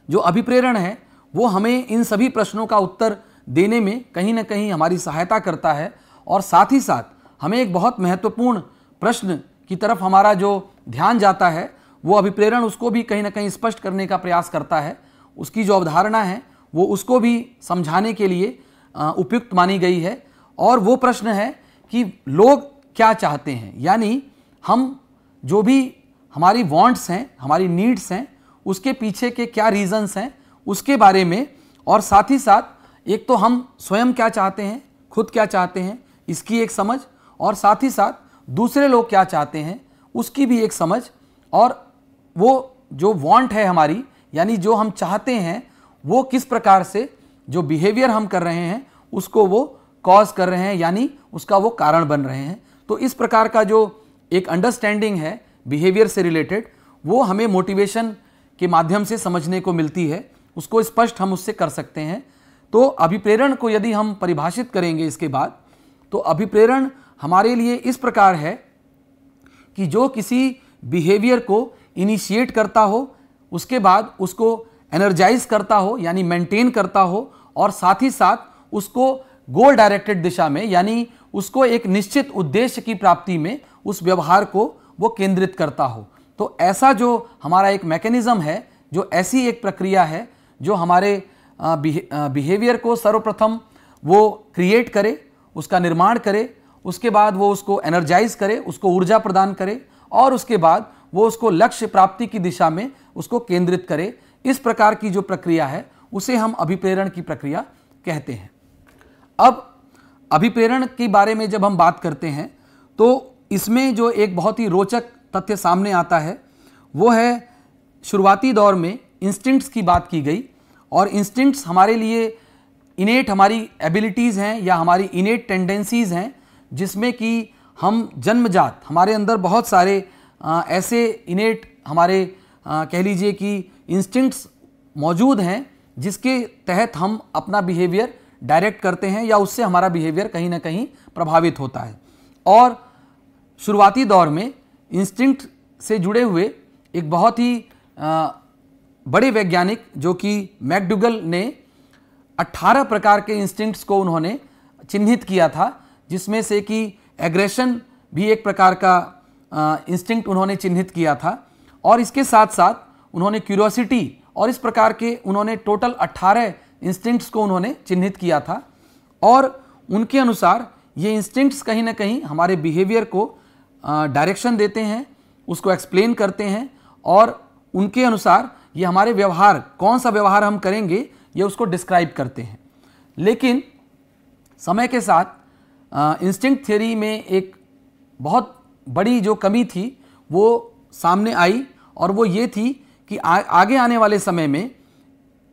A: जो अभिप्रेरण है वो हमें इन सभी प्रश्नों का उत्तर देने में कहीं ना कहीं हमारी सहायता करता है और साथ ही साथ हमें एक बहुत महत्वपूर्ण प्रश्न की तरफ हमारा जो ध्यान जाता है वो अभिप्रेरण उसको भी कहीं ना कहीं स्पष्ट करने का प्रयास करता है उसकी जो अवधारणा है वो उसको भी समझाने के लिए उपयुक्त मानी गई है और वो प्रश्न है कि लोग क्या चाहते हैं यानी हम जो भी हमारी वांट्स हैं हमारी नीड्स हैं उसके पीछे के क्या रीज़न्स हैं उसके बारे में और साथ ही साथ एक तो हम स्वयं क्या चाहते हैं खुद क्या चाहते हैं इसकी एक समझ और साथ ही साथ दूसरे लोग क्या चाहते हैं उसकी भी एक समझ और वो जो वांट है हमारी यानी जो हम चाहते हैं वो किस प्रकार से जो बिहेवियर हम कर रहे हैं उसको वो कॉज कर रहे हैं यानी उसका वो कारण बन रहे हैं तो इस प्रकार का जो एक अंडरस्टैंडिंग है बिहेवियर से रिलेटेड वो हमें मोटिवेशन के माध्यम से समझने को मिलती है उसको स्पष्ट हम उससे कर सकते हैं तो अभिप्रेरण को यदि हम परिभाषित करेंगे इसके बाद तो अभिप्रेरण हमारे लिए इस प्रकार है कि जो किसी बिहेवियर को इनिशिएट करता हो उसके बाद उसको एनर्जाइज करता हो यानी मेंटेन करता हो और साथ ही साथ उसको गोल डायरेक्टेड दिशा में यानी उसको एक निश्चित उद्देश्य की प्राप्ति में उस व्यवहार को वो केंद्रित करता हो तो ऐसा जो हमारा एक मैकेनिज़्म है जो ऐसी एक प्रक्रिया है जो हमारे बिहेवियर को सर्वप्रथम वो क्रिएट करे उसका निर्माण करे उसके बाद वो उसको एनर्जाइज करे उसको ऊर्जा प्रदान करे और उसके बाद वो उसको लक्ष्य प्राप्ति की दिशा में उसको केंद्रित करे इस प्रकार की जो प्रक्रिया है उसे हम अभिप्रेरण की प्रक्रिया कहते हैं अब अभिप्रेरण के बारे में जब हम बात करते हैं तो इसमें जो एक बहुत ही रोचक तथ्य सामने आता है वो है शुरुआती दौर में इंस्टिंक्ट्स की बात की गई और इंस्टिंक्ट्स हमारे लिए इनेट हमारी एबिलिटीज़ हैं या हमारी इनेट टेंडेंसीज़ हैं जिसमें कि हम जन्मजात हमारे अंदर बहुत सारे आ, ऐसे इनेट हमारे आ, कह लीजिए कि इंस्टिंक्ट्स मौजूद हैं जिसके तहत हम अपना बिहेवियर डायरेक्ट करते हैं या उससे हमारा बिहेवियर कहीं ना कहीं प्रभावित होता है और शुरुआती दौर में इंस्टिंक्ट से जुड़े हुए एक बहुत ही आ, बड़े वैज्ञानिक जो कि मैकडुगल ने 18 प्रकार के इंस्टिंक्ट्स को उन्होंने चिन्हित किया था जिसमें से कि एग्रेशन भी एक प्रकार का इंस्टिंक्ट उन्होंने चिन्हित किया था और इसके साथ साथ उन्होंने क्यूरोसिटी और इस प्रकार के उन्होंने टोटल 18 इंस्टिंक्ट्स को उन्होंने चिन्हित किया था और उनके अनुसार ये इंस्टिंक्ट्स कहीं ना कहीं हमारे बिहेवियर को डायरेक्शन देते हैं उसको एक्सप्लेन करते हैं और उनके अनुसार ये हमारे व्यवहार कौन सा व्यवहार हम करेंगे ये उसको डिस्क्राइब करते हैं लेकिन समय के साथ इंस्टिंक्ट थ्योरी में एक बहुत बड़ी जो कमी थी वो सामने आई और वो ये थी कि आ, आगे आने वाले समय में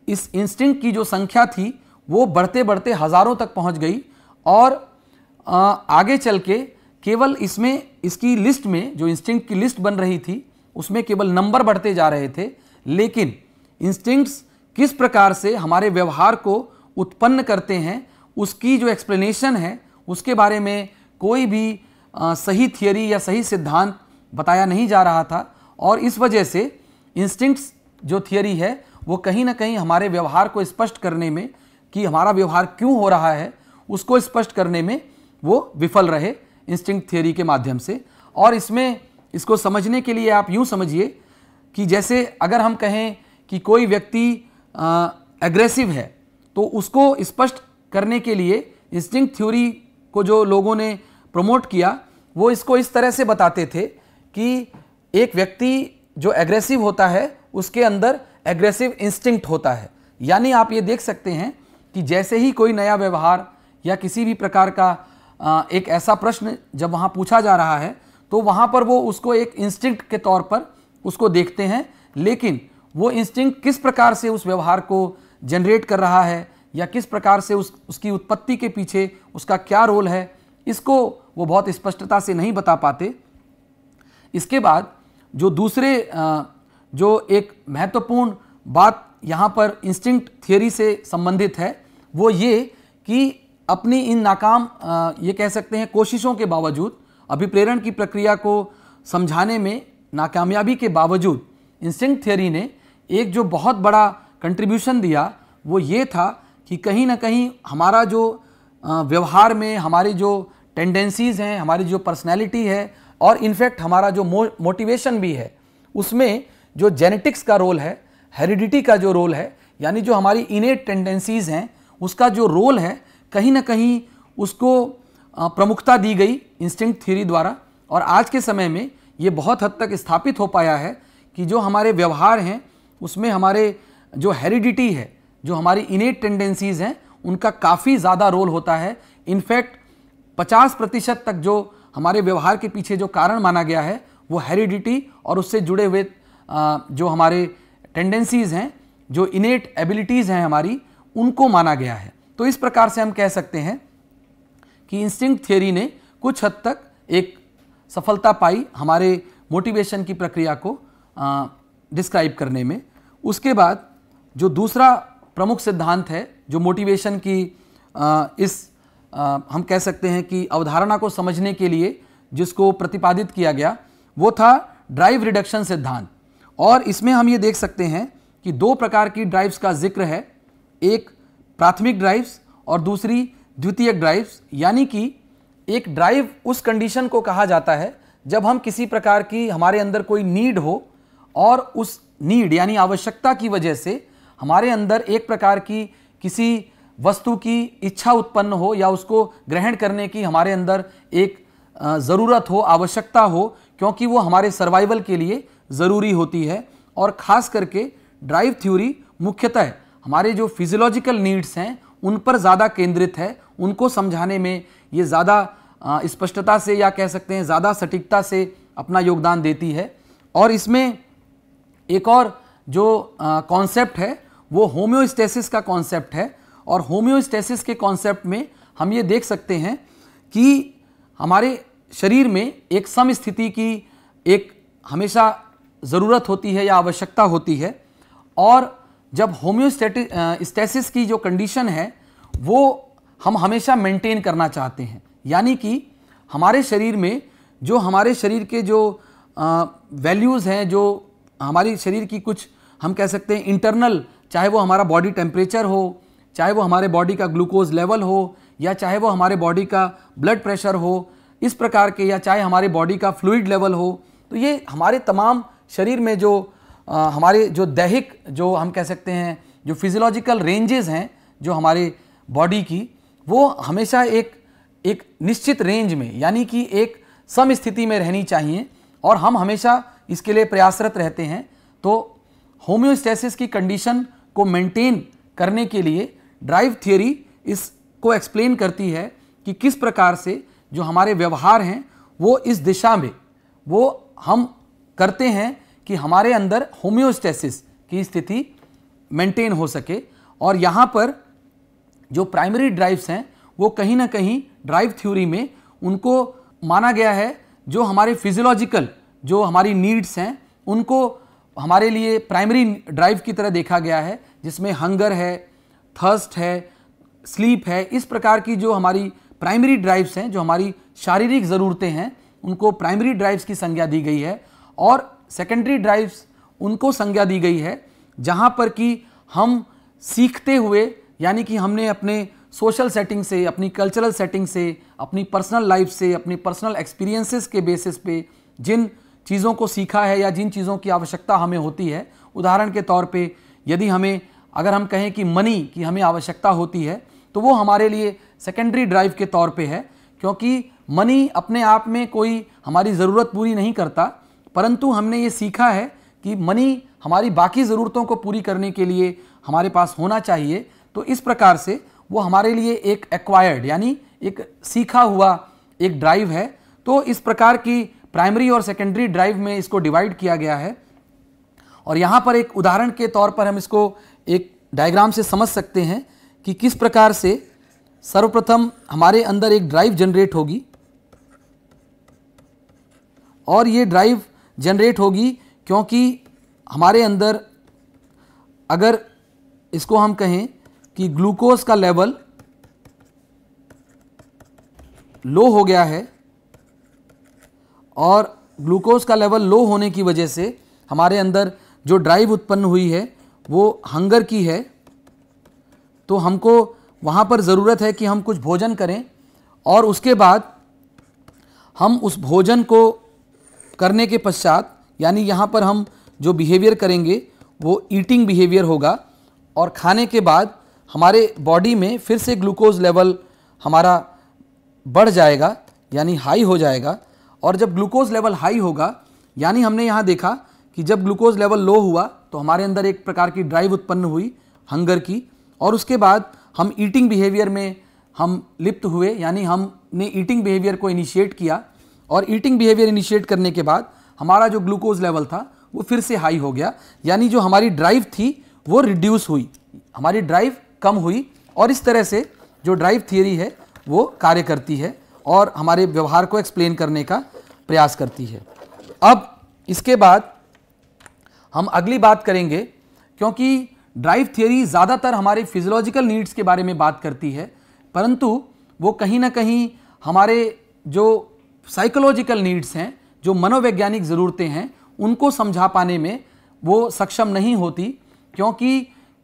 A: इस इंस्टिंक्ट की जो संख्या थी वो बढ़ते बढ़ते हज़ारों तक पहुंच गई और आ, आगे चल के केवल इसमें इसकी लिस्ट में जो इंस्टिंक्ट की लिस्ट बन रही थी उसमें केवल नंबर बढ़ते जा रहे थे लेकिन इंस्टिंक्ट्स किस प्रकार से हमारे व्यवहार को उत्पन्न करते हैं उसकी जो एक्सप्लेनेशन है उसके बारे में कोई भी आ, सही थियोरी या सही सिद्धांत बताया नहीं जा रहा था और इस वजह से इंस्टिंक्ट्स जो थियरी है वो कहीं ना कहीं हमारे व्यवहार को स्पष्ट करने में कि हमारा व्यवहार क्यों हो रहा है उसको स्पष्ट करने में वो विफल रहे इंस्टिंक्ट थियरी के माध्यम से और इसमें इसको समझने के लिए आप यूँ समझिए कि जैसे अगर हम कहें कि कोई व्यक्ति एग्रेसिव है तो उसको स्पष्ट करने के लिए इंस्टिंक्ट थ्योरी को जो लोगों ने प्रमोट किया वो इसको इस तरह से बताते थे कि एक व्यक्ति जो एग्रेसिव होता है उसके अंदर एग्रेसिव इंस्टिंक्ट होता है यानी आप ये देख सकते हैं कि जैसे ही कोई नया व्यवहार या किसी भी प्रकार का एक ऐसा प्रश्न जब वहाँ पूछा जा रहा है तो वहाँ पर वो उसको एक इंस्टिंक्ट के तौर पर उसको देखते हैं लेकिन वो इंस्टिंक्ट किस प्रकार से उस व्यवहार को जनरेट कर रहा है या किस प्रकार से उस उसकी उत्पत्ति के पीछे उसका क्या रोल है इसको वो बहुत स्पष्टता से नहीं बता पाते इसके बाद जो दूसरे जो एक महत्वपूर्ण बात यहाँ पर इंस्टिंक्ट थियोरी से संबंधित है वो ये कि अपनी इन नाकाम ये कह सकते हैं कोशिशों के बावजूद अभिप्रेरण की प्रक्रिया को समझाने में नाकामयाबी के बावजूद इंस्टिंक्ट थियोरी ने एक जो बहुत बड़ा कंट्रीब्यूशन दिया वो ये था कि कहीं ना कहीं हमारा जो व्यवहार में हमारी जो टेंडेंसीज़ हैं हमारी जो पर्सनैलिटी है और इनफैक्ट हमारा जो मोटिवेशन भी है उसमें जो जेनेटिक्स का रोल है हेरिडिटी का जो रोल है यानी जो हमारी इनेट टेंडेंसीज़ हैं उसका जो रोल है कहीं ना कहीं उसको प्रमुखता दी गई इंस्टिंक्ट थ्योरी द्वारा और आज के समय में ये बहुत हद तक स्थापित हो पाया है कि जो हमारे व्यवहार हैं उसमें हमारे जो हेरिडिटी है जो हमारी इनेट टेंडेंसीज़ हैं उनका काफ़ी ज़्यादा रोल होता है इनफैक्ट 50 प्रतिशत तक जो हमारे व्यवहार के पीछे जो कारण माना गया है वो हेरिडिटी और उससे जुड़े हुए जो हमारे टेंडेंसीज़ हैं जो इनेट एबिलिटीज़ हैं हमारी उनको माना गया है तो इस प्रकार से हम कह सकते हैं कि इंस्टिंक्ट थ्योरी ने कुछ हद तक एक सफलता पाई हमारे मोटिवेशन की प्रक्रिया को डिस्क्राइब करने में उसके बाद जो दूसरा प्रमुख सिद्धांत है जो मोटिवेशन की आ, इस हम कह सकते हैं कि अवधारणा को समझने के लिए जिसको प्रतिपादित किया गया वो था ड्राइव रिडक्शन सिद्धांत और इसमें हम ये देख सकते हैं कि दो प्रकार की ड्राइव्स का जिक्र है एक प्राथमिक ड्राइव्स और दूसरी द्वितीयक ड्राइव्स यानी कि एक ड्राइव उस कंडीशन को कहा जाता है जब हम किसी प्रकार की हमारे अंदर कोई नीड हो और उस नीड यानी आवश्यकता की वजह से हमारे अंदर एक प्रकार की किसी वस्तु की इच्छा उत्पन्न हो या उसको ग्रहण करने की हमारे अंदर एक ज़रूरत हो आवश्यकता हो क्योंकि वो हमारे सर्वाइवल के लिए ज़रूरी होती है और ख़ास करके ड्राइव थ्योरी मुख्यतः हमारे जो फिजियोलॉजिकल नीड्स हैं उन पर ज़्यादा केंद्रित है उनको समझाने में ये ज़्यादा स्पष्टता से या कह सकते हैं ज़्यादा सटीकता से अपना योगदान देती है और इसमें एक और जो कॉन्सेप्ट है वो होम्योस्टेसिस का कॉन्सेप्ट है और होम्योस्टेसिस के कॉन्सेप्ट में हम ये देख सकते हैं कि हमारे शरीर में एक सम स्थिति की एक हमेशा ज़रूरत होती है या आवश्यकता होती है और जब होम्योस्टेटिस की जो कंडीशन है वो हम हमेशा मेंटेन करना चाहते हैं यानी कि हमारे शरीर में जो हमारे शरीर के जो वैल्यूज़ हैं जो हमारी शरीर की कुछ हम कह सकते हैं इंटरनल चाहे वो हमारा बॉडी टेम्परेचर हो चाहे वो हमारे बॉडी का ग्लूकोज लेवल हो या चाहे वो हमारे बॉडी का ब्लड प्रेशर हो इस प्रकार के या चाहे हमारे बॉडी का फ्लूड लेवल हो तो ये हमारे तमाम शरीर में जो आ, हमारे जो दैहिक जो हम कह सकते हैं जो फिजियोलॉजिकल रेंजेस हैं जो हमारे बॉडी की वो हमेशा एक एक निश्चित रेंज में यानी कि एक सम स्थिति में रहनी चाहिए और हम हमेशा इसके लिए प्रयासरत रहते हैं तो होम्योस्टेसिस की कंडीशन को मेंटेन करने के लिए ड्राइव थियोरी इसको एक्सप्लेन करती है कि किस प्रकार से जो हमारे व्यवहार हैं वो इस दिशा में वो हम करते हैं कि हमारे अंदर होम्योस्टेसिस की स्थिति मेंटेन हो सके और यहाँ पर जो प्राइमरी ड्राइव्स हैं वो कहीं ना कहीं ड्राइव थ्योरी में उनको माना गया है जो हमारे फिजियोलॉजिकल जो हमारी नीड्स हैं उनको हमारे लिए प्राइमरी ड्राइव की तरह देखा गया है जिसमें हंगर है थर्स्ट है स्लीप है इस प्रकार की जो हमारी प्राइमरी ड्राइव्स हैं जो हमारी शारीरिक ज़रूरतें हैं उनको प्राइमरी ड्राइव्स की संज्ञा दी गई है और सेकेंडरी ड्राइव्स उनको संज्ञा दी गई है जहाँ पर कि हम सीखते हुए यानी कि हमने अपने सोशल सेटिंग से अपनी कल्चरल सेटिंग से अपनी पर्सनल लाइफ से अपनी पर्सनल एक्सपीरियंसेस के बेसिस पे जिन चीज़ों को सीखा है या जिन चीज़ों की आवश्यकता हमें होती है उदाहरण के तौर पे यदि हमें अगर हम कहें कि मनी की हमें आवश्यकता होती है तो वो हमारे लिए सेकेंडरी ड्राइव के तौर पे है क्योंकि मनी अपने आप में कोई हमारी ज़रूरत पूरी नहीं करता परंतु हमने ये सीखा है कि मनी हमारी बाकी ज़रूरतों को पूरी करने के लिए हमारे पास होना चाहिए तो इस प्रकार से वो हमारे लिए एक एक्वायर्ड यानी एक सीखा हुआ एक ड्राइव है तो इस प्रकार की प्राइमरी और सेकेंडरी ड्राइव में इसको डिवाइड किया गया है और यहाँ पर एक उदाहरण के तौर पर हम इसको एक डायग्राम से समझ सकते हैं कि किस प्रकार से सर्वप्रथम हमारे अंदर एक ड्राइव जनरेट होगी और ये ड्राइव जनरेट होगी क्योंकि हमारे अंदर अगर इसको हम कहें कि ग्लूकोज का लेवल लो हो गया है और ग्लूकोज का लेवल लो होने की वजह से हमारे अंदर जो ड्राइव उत्पन्न हुई है वो हंगर की है तो हमको वहाँ पर ज़रूरत है कि हम कुछ भोजन करें और उसके बाद हम उस भोजन को करने के पश्चात यानी यहाँ पर हम जो बिहेवियर करेंगे वो ईटिंग बिहेवियर होगा और खाने के बाद हमारे बॉडी में फिर से ग्लूकोज लेवल हमारा बढ़ जाएगा यानी हाई हो जाएगा और जब ग्लूकोज लेवल हाई होगा यानी हमने यहाँ देखा कि जब ग्लूकोज लेवल लो हुआ तो हमारे अंदर एक प्रकार की ड्राइव उत्पन्न हुई हंगर की और उसके बाद हम ईटिंग बिहेवियर में हम लिप्त हुए यानी हमने ईटिंग बिहेवियर को इनिशिएट किया और ईटिंग बिहेवियर इनिशिएट करने के बाद हमारा जो ग्लूकोज लेवल था वो फिर से हाई हो गया यानी जो हमारी ड्राइव थी वो रिड्यूस हुई हमारी ड्राइव कम हुई और इस तरह से जो ड्राइव थियरी है वो कार्य करती है और हमारे व्यवहार को एक्सप्लेन करने का प्रयास करती है अब इसके बाद हम अगली बात करेंगे क्योंकि ड्राइव थियोरी ज़्यादातर हमारे फिजियोलॉजिकल नीड्स के बारे में बात करती है परंतु वो कहीं ना कहीं हमारे जो साइकोलॉजिकल नीड्स हैं जो मनोवैज्ञानिक ज़रूरतें हैं उनको समझा पाने में वो सक्षम नहीं होती क्योंकि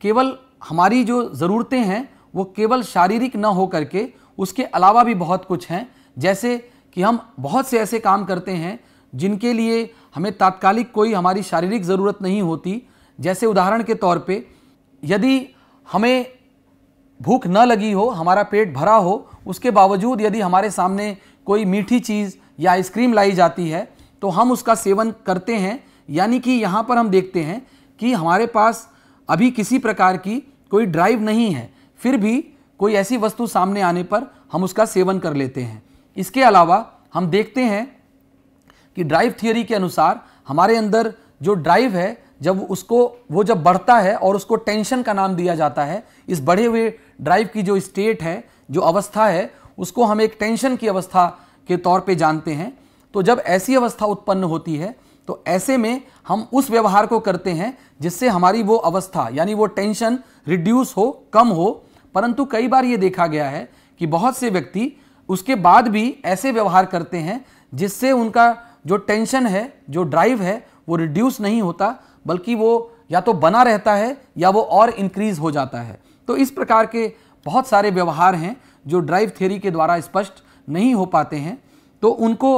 A: केवल हमारी जो ज़रूरतें हैं वो केवल शारीरिक न हो करके उसके अलावा भी बहुत कुछ हैं जैसे कि हम बहुत से ऐसे काम करते हैं जिनके लिए हमें तात्कालिक कोई हमारी शारीरिक ज़रूरत नहीं होती जैसे उदाहरण के तौर पे यदि हमें भूख न लगी हो हमारा पेट भरा हो उसके बावजूद यदि हमारे सामने कोई मीठी चीज़ या आइसक्रीम लाई जाती है तो हम उसका सेवन करते हैं यानी कि यहाँ पर हम देखते हैं कि हमारे पास अभी किसी प्रकार की कोई ड्राइव नहीं है फिर भी कोई ऐसी वस्तु सामने आने पर हम उसका सेवन कर लेते हैं इसके अलावा हम देखते हैं कि ड्राइव थियोरी के अनुसार हमारे अंदर जो ड्राइव है जब उसको वो जब बढ़ता है और उसको टेंशन का नाम दिया जाता है इस बढ़े हुए ड्राइव की जो स्टेट है जो अवस्था है उसको हम एक टेंशन की अवस्था के तौर पे जानते हैं तो जब ऐसी अवस्था उत्पन्न होती है तो ऐसे में हम उस व्यवहार को करते हैं जिससे हमारी वो अवस्था यानी वो टेंशन रिड्यूस हो कम हो परंतु कई बार ये देखा गया है कि बहुत से व्यक्ति उसके बाद भी ऐसे व्यवहार करते हैं जिससे उनका जो टेंशन है जो ड्राइव है वो रिड्यूस नहीं होता बल्कि वो या तो बना रहता है या वो और इंक्रीज हो जाता है तो इस प्रकार के बहुत सारे व्यवहार हैं जो ड्राइव थ्योरी के द्वारा स्पष्ट नहीं हो पाते हैं तो उनको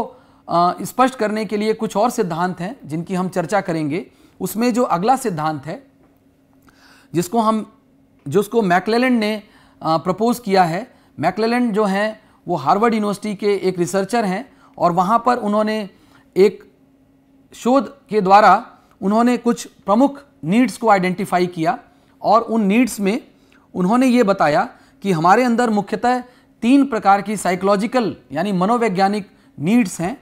A: स्पष्ट करने के लिए कुछ और सिद्धांत हैं जिनकी हम चर्चा करेंगे उसमें जो अगला सिद्धांत है जिसको हम जिसको मैकलेलैंड ने प्रपोज किया है मैकलेलैंड जो हैं वो हार्वर्ड यूनिवर्सिटी के एक रिसर्चर हैं और वहाँ पर उन्होंने एक शोध के द्वारा उन्होंने कुछ प्रमुख नीड्स को आइडेंटिफाई किया और उन नीड्स में उन्होंने ये बताया कि हमारे अंदर मुख्यतः तीन प्रकार की साइकोलॉजिकल यानी मनोवैज्ञानिक नीड्स हैं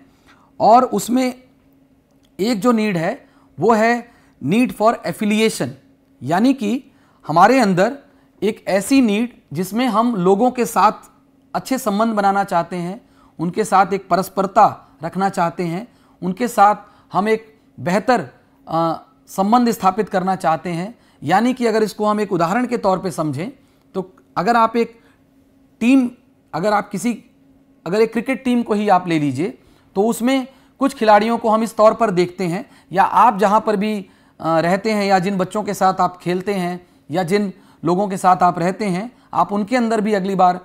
A: और उसमें एक जो नीड है वो है नीड फॉर एफिलिएशन यानी कि हमारे अंदर एक ऐसी नीड जिसमें हम लोगों के साथ अच्छे संबंध बनाना चाहते हैं उनके साथ एक परस्परता रखना चाहते हैं उनके साथ हम एक बेहतर संबंध स्थापित करना चाहते हैं यानी कि अगर इसको हम एक उदाहरण के तौर पे समझें तो अगर आप एक टीम अगर आप किसी अगर एक क्रिकेट टीम को ही आप ले लीजिए तो उसमें कुछ खिलाड़ियों को हम इस तौर पर देखते हैं या आप जहाँ पर भी रहते हैं या जिन बच्चों के साथ आप खेलते हैं या जिन लोगों के साथ आप रहते हैं आप उनके अंदर भी अगली बार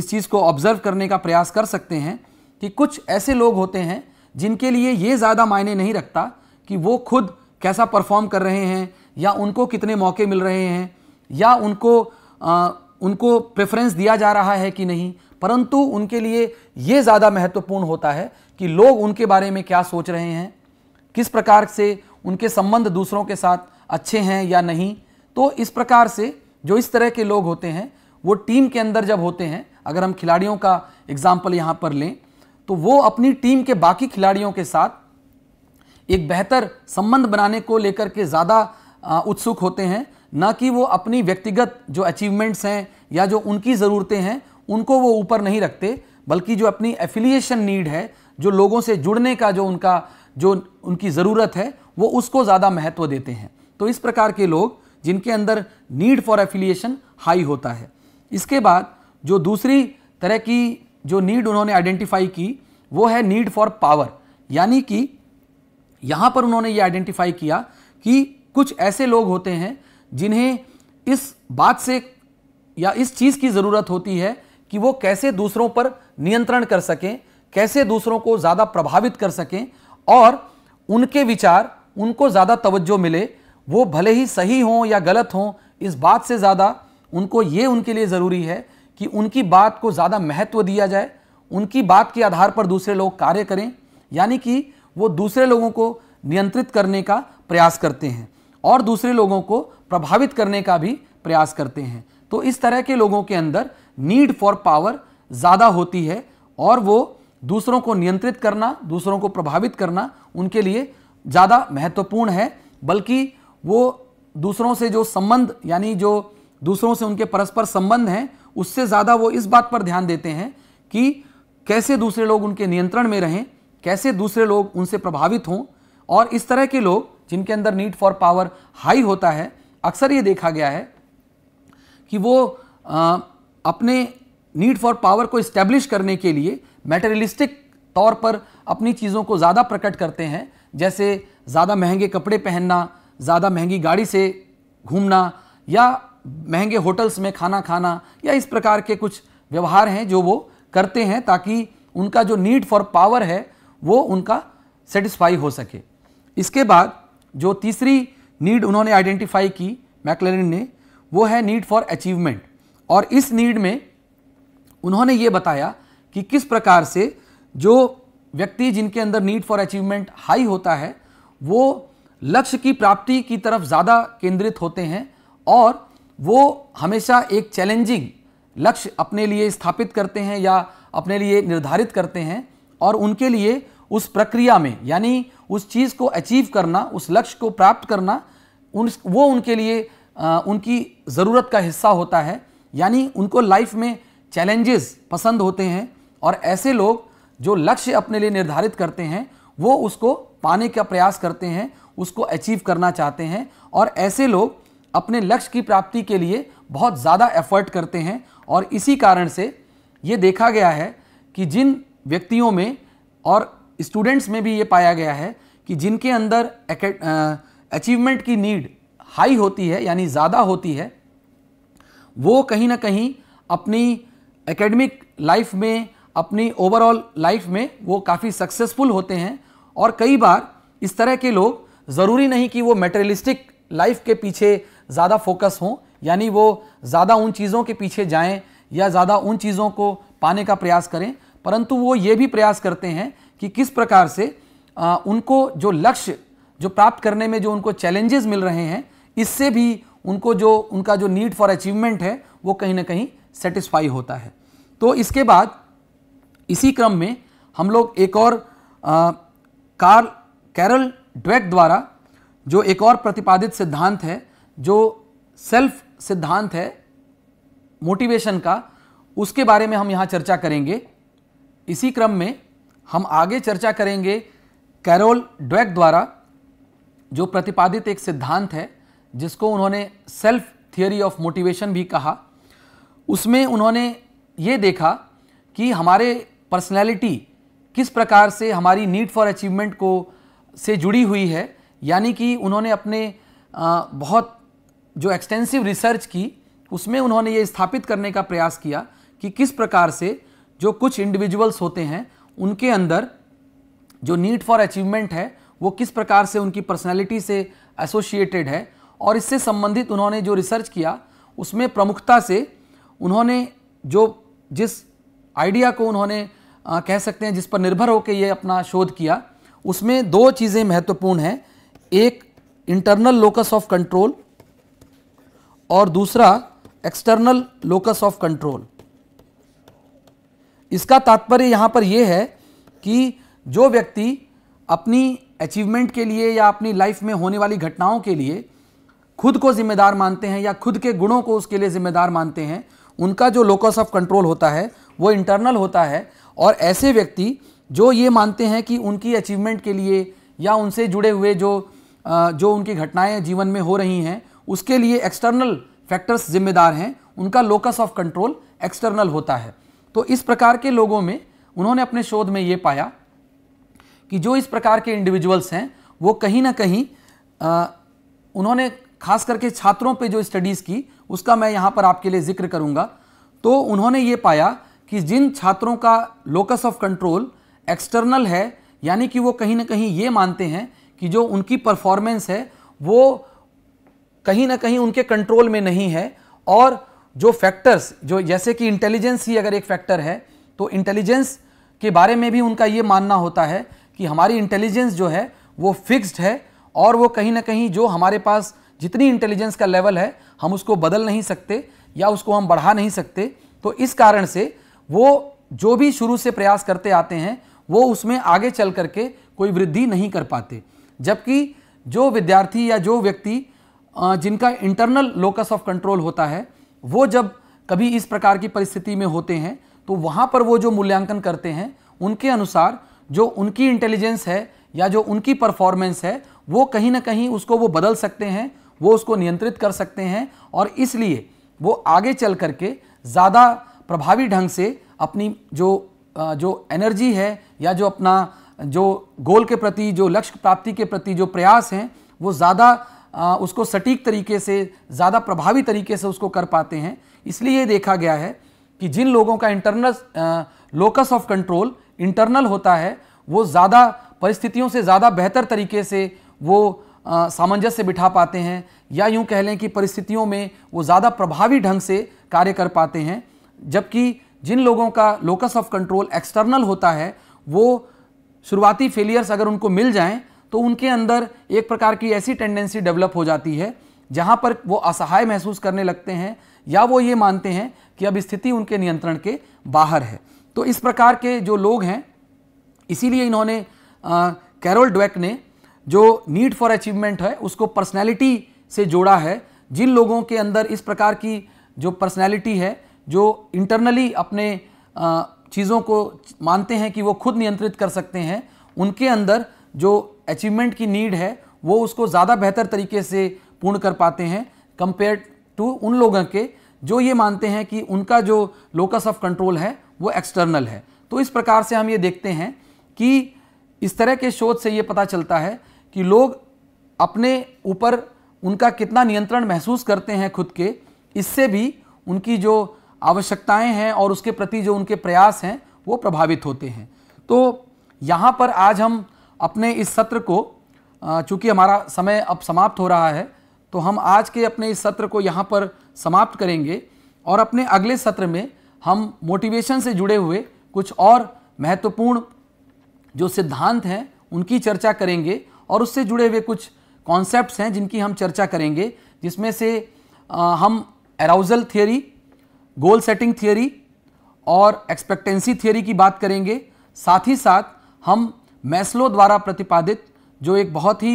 A: इस चीज़ को ऑब्जर्व करने का प्रयास कर सकते हैं कि कुछ ऐसे लोग होते हैं जिनके लिए ये ज़्यादा मायने नहीं रखता कि वो खुद कैसा परफॉर्म कर रहे हैं या उनको कितने मौके मिल रहे हैं या उनको आ, उनको प्रेफरेंस दिया जा रहा है कि नहीं परंतु उनके लिए ये ज़्यादा महत्वपूर्ण होता है कि लोग उनके बारे में क्या सोच रहे हैं किस प्रकार से उनके संबंध दूसरों के साथ अच्छे हैं या नहीं तो इस प्रकार से जो इस तरह के लोग होते हैं वो टीम के अंदर जब होते हैं अगर हम खिलाड़ियों का एग्जाम्पल यहाँ पर लें तो वो अपनी टीम के बाकी खिलाड़ियों के साथ एक बेहतर संबंध बनाने को लेकर के ज़्यादा उत्सुक होते हैं ना कि वो अपनी व्यक्तिगत जो अचीवमेंट्स हैं या जो उनकी ज़रूरतें हैं उनको वो ऊपर नहीं रखते बल्कि जो अपनी एफिलिएशन नीड है जो लोगों से जुड़ने का जो उनका जो उनकी ज़रूरत है वो उसको ज़्यादा महत्व देते हैं तो इस प्रकार के लोग जिनके अंदर नीड फॉर एफिलिएशन हाई होता है इसके बाद जो दूसरी तरह की जो नीड उन्होंने आइडेंटिफाई की वो है नीड फॉर पावर यानी कि यहाँ पर उन्होंने ये आइडेंटिफाई किया कि कुछ ऐसे लोग होते हैं जिन्हें इस बात से या इस चीज़ की ज़रूरत होती है कि वो कैसे दूसरों पर नियंत्रण कर सकें कैसे दूसरों को ज़्यादा प्रभावित कर सकें और उनके विचार उनको ज़्यादा तवज्जो मिले वो भले ही सही हों या गलत हों इस बात से ज़्यादा उनको ये उनके लिए ज़रूरी है कि उनकी बात को ज़्यादा महत्व दिया जाए उनकी बात के आधार पर दूसरे लोग कार्य करें यानी कि वो दूसरे लोगों को नियंत्रित करने का प्रयास करते हैं और दूसरे लोगों को प्रभावित करने का भी प्रयास करते हैं तो इस तरह के लोगों के अंदर नीड फॉर पावर ज़्यादा होती है और वो दूसरों को नियंत्रित करना दूसरों को प्रभावित करना उनके लिए ज़्यादा महत्वपूर्ण है बल्कि वो दूसरों से जो संबंध यानी जो दूसरों से उनके परस्पर संबंध हैं उससे ज़्यादा वो इस बात पर ध्यान देते हैं कि कैसे दूसरे लोग उनके नियंत्रण में रहें कैसे दूसरे लोग उनसे प्रभावित हों और इस तरह के लोग जिनके अंदर नीड फॉर पावर हाई होता है अक्सर ये देखा गया है कि वो आ, अपने नीड फॉर पावर को इस्टेब्लिश करने के लिए मेटेरियलिस्टिक तौर पर अपनी चीज़ों को ज़्यादा प्रकट करते हैं जैसे ज़्यादा महंगे कपड़े पहनना ज़्यादा महंगी गाड़ी से घूमना या महंगे होटल्स में खाना खाना या इस प्रकार के कुछ व्यवहार हैं जो वो करते हैं ताकि उनका जो नीड फॉर पावर है वो उनका सेटिस्फाई हो सके इसके बाद जो तीसरी नीड उन्होंने आइडेंटिफाई की मैकलरिन ने वो है नीड फॉर अचीवमेंट और इस नीड में उन्होंने ये बताया कि किस प्रकार से जो व्यक्ति जिनके अंदर नीड फॉर अचीवमेंट हाई होता है वो लक्ष्य की प्राप्ति की तरफ ज़्यादा केंद्रित होते हैं और वो हमेशा एक चैलेंजिंग लक्ष्य अपने लिए स्थापित करते हैं या अपने लिए निर्धारित करते हैं और उनके लिए उस प्रक्रिया में यानी उस चीज़ को अचीव करना उस लक्ष्य को प्राप्त करना उन वो उनके लिए आ, उनकी ज़रूरत का हिस्सा होता है यानी उनको लाइफ में चैलेंजेस पसंद होते हैं और ऐसे लोग जो लक्ष्य अपने लिए निर्धारित करते हैं वो उसको पाने का प्रयास करते हैं उसको अचीव करना चाहते हैं और ऐसे लोग अपने लक्ष्य की प्राप्ति के लिए बहुत ज़्यादा एफर्ट करते हैं और इसी कारण से ये देखा गया है कि जिन व्यक्तियों में और स्टूडेंट्स में भी ये पाया गया है कि जिनके अंदर अचीवमेंट की नीड हाई होती है यानी ज़्यादा होती है वो कहीं ना कहीं अपनी एकेडमिक लाइफ में अपनी ओवरऑल लाइफ में वो काफ़ी सक्सेसफुल होते हैं और कई बार इस तरह के लोग ज़रूरी नहीं कि वो मेटेरियलिस्टिक लाइफ के पीछे ज़्यादा फोकस हों यानी वो ज़्यादा उन चीज़ों के पीछे जाएं या ज़्यादा उन चीज़ों को पाने का प्रयास करें परंतु वो ये भी प्रयास करते हैं कि किस प्रकार से आ, उनको जो लक्ष्य जो प्राप्त करने में जो उनको चैलेंजेस मिल रहे हैं इससे भी उनको जो उनका जो नीड फॉर अचीवमेंट है वो कहीं ना कहीं सेटिस्फाई होता है तो इसके बाद इसी क्रम में हम लोग एक और आ, कैरल ड्वेक द्वारा जो एक और प्रतिपादित सिद्धांत है जो सेल्फ सिद्धांत है मोटिवेशन का उसके बारे में हम यहाँ चर्चा करेंगे इसी क्रम में हम आगे चर्चा करेंगे कैरोल ड्वेक द्वारा जो प्रतिपादित एक सिद्धांत है जिसको उन्होंने सेल्फ थियोरी ऑफ मोटिवेशन भी कहा उसमें उन्होंने ये देखा कि हमारे पर्सनैलिटी किस प्रकार से हमारी नीड फॉर अचीवमेंट को से जुड़ी हुई है यानी कि उन्होंने अपने बहुत जो एक्सटेंसिव रिसर्च की उसमें उन्होंने ये स्थापित करने का प्रयास किया कि किस प्रकार से जो कुछ इंडिविजुअल्स होते हैं उनके अंदर जो नीड फॉर अचीवमेंट है वो किस प्रकार से उनकी पर्सनैलिटी से एसोसिएटेड है और इससे संबंधित उन्होंने जो रिसर्च किया उसमें प्रमुखता से उन्होंने जो जिस आइडिया को उन्होंने आ, कह सकते हैं जिस पर निर्भर होकर ये अपना शोध किया उसमें दो चीज़ें महत्वपूर्ण हैं एक इंटरनल लोकस ऑफ कंट्रोल और दूसरा एक्सटर्नल लोकस ऑफ कंट्रोल इसका तात्पर्य यहाँ पर यह है कि जो व्यक्ति अपनी अचीवमेंट के लिए या अपनी लाइफ में होने वाली घटनाओं के लिए खुद को जिम्मेदार मानते हैं या खुद के गुणों को उसके लिए जिम्मेदार मानते हैं उनका जो लोकस ऑफ कंट्रोल होता है वो इंटरनल होता है और ऐसे व्यक्ति जो ये मानते हैं कि उनकी अचीवमेंट के लिए या उनसे जुड़े हुए जो जो उनकी घटनाएं जीवन में हो रही हैं उसके लिए एक्सटर्नल फैक्टर्स जिम्मेदार हैं उनका लोकस ऑफ कंट्रोल एक्सटर्नल होता है तो इस प्रकार के लोगों में उन्होंने अपने शोध में ये पाया कि जो इस प्रकार के इंडिविजुअल्स हैं वो कहीं ना कहीं आ, उन्होंने खास करके छात्रों पे जो स्टडीज़ की उसका मैं यहाँ पर आपके लिए जिक्र करूँगा तो उन्होंने ये पाया कि जिन छात्रों का लोकस ऑफ कंट्रोल एक्सटर्नल है यानी कि वो कहीं ना कहीं ये मानते हैं कि जो उनकी परफॉर्मेंस है वो कहीं ना कहीं उनके कंट्रोल में नहीं है और जो फैक्टर्स जो जैसे कि इंटेलिजेंस ही अगर एक फैक्टर है तो इंटेलिजेंस के बारे में भी उनका ये मानना होता है कि हमारी इंटेलिजेंस जो है वो फिक्स्ड है और वो कहीं ना कहीं जो हमारे पास जितनी इंटेलिजेंस का लेवल है हम उसको बदल नहीं सकते या उसको हम बढ़ा नहीं सकते तो इस कारण से वो जो भी शुरू से प्रयास करते आते हैं वो उसमें आगे चल करके कोई वृद्धि नहीं कर पाते जबकि जो विद्यार्थी या जो व्यक्ति जिनका इंटरनल लोकस ऑफ कंट्रोल होता है वो जब कभी इस प्रकार की परिस्थिति में होते हैं तो वहाँ पर वो जो मूल्यांकन करते हैं उनके अनुसार जो उनकी इंटेलिजेंस है या जो उनकी परफॉर्मेंस है वो कहीं ना कहीं उसको वो बदल सकते हैं वो उसको नियंत्रित कर सकते हैं और इसलिए वो आगे चल करके ज़्यादा प्रभावी ढंग से अपनी जो जो एनर्जी है या जो अपना जो गोल के प्रति जो लक्ष्य प्राप्ति के प्रति जो प्रयास हैं वो ज़्यादा उसको सटीक तरीके से ज़्यादा प्रभावी तरीके से उसको कर पाते हैं इसलिए ये देखा गया है कि जिन लोगों का internal locus of control internal होता है वो ज़्यादा परिस्थितियों से ज़्यादा बेहतर तरीके से वो सामंजस्य बिठा पाते हैं या यूं कह लें कि परिस्थितियों में वो ज़्यादा प्रभावी ढंग से कार्य कर पाते हैं जबकि जिन लोगों का लोकस ऑफ कंट्रोल एक्सटर्नल होता है वो शुरुआती फेलियर्स अगर उनको मिल जाएं तो उनके अंदर एक प्रकार की ऐसी टेंडेंसी डेवलप हो जाती है जहाँ पर वो असहाय महसूस करने लगते हैं या वो ये मानते हैं कि अब स्थिति उनके नियंत्रण के बाहर है तो इस प्रकार के जो लोग हैं इसीलिए इन्होंने कैरोल ड्वेक ने जो नीड फॉर अचीवमेंट है उसको पर्सनैलिटी से जोड़ा है जिन लोगों के अंदर इस प्रकार की जो पर्सनैलिटी है जो इंटरनली अपने चीज़ों को मानते हैं कि वो खुद नियंत्रित कर सकते हैं उनके अंदर जो अचीवमेंट की नीड है वो उसको ज़्यादा बेहतर तरीके से पूर्ण कर पाते हैं कंपेयर टू उन लोगों के जो ये मानते हैं कि उनका जो लोकस ऑफ कंट्रोल है वो एक्सटर्नल है तो इस प्रकार से हम ये देखते हैं कि इस तरह के शोध से ये पता चलता है कि लोग अपने ऊपर उनका कितना नियंत्रण महसूस करते हैं खुद के इससे भी उनकी जो आवश्यकताएं हैं और उसके प्रति जो उनके प्रयास हैं वो प्रभावित होते हैं तो यहाँ पर आज हम अपने इस सत्र को चूँकि हमारा समय अब समाप्त हो रहा है तो हम आज के अपने इस सत्र को यहाँ पर समाप्त करेंगे और अपने अगले सत्र में हम मोटिवेशन से जुड़े हुए कुछ और महत्वपूर्ण जो सिद्धांत हैं उनकी चर्चा करेंगे और उससे जुड़े हुए कुछ कॉन्सेप्ट्स हैं जिनकी हम चर्चा करेंगे जिसमें से हम arousal theory goal setting theory और एक्सपेक्टेंसी थियोरी की बात करेंगे साथ ही साथ हम मैस्लो द्वारा प्रतिपादित जो एक बहुत ही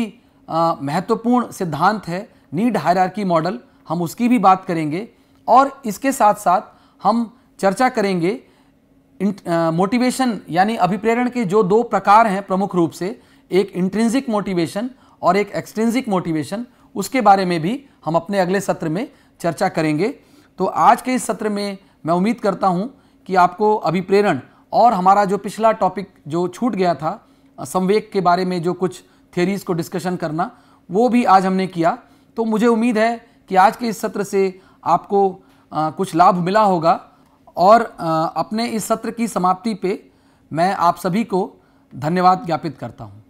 A: महत्वपूर्ण सिद्धांत है नीड हायरार्की मॉडल हम उसकी भी बात करेंगे और इसके साथ साथ हम चर्चा करेंगे मोटिवेशन यानी अभिप्रेरण के जो दो प्रकार हैं प्रमुख रूप से एक इंट्रेंसिक मोटिवेशन और एक एक्सट्रेंसिक मोटिवेशन उसके बारे में भी हम अपने अगले सत्र में चर्चा करेंगे तो आज के इस सत्र में मैं उम्मीद करता हूँ कि आपको अभिप्रेरण और हमारा जो पिछला टॉपिक जो छूट गया था संवेक के बारे में जो कुछ थेरीज को डिस्कशन करना वो भी आज हमने किया तो मुझे उम्मीद है कि आज के इस सत्र से आपको आ, कुछ लाभ मिला होगा और आ, अपने इस सत्र की समाप्ति पे मैं आप सभी को धन्यवाद ज्ञापित करता हूँ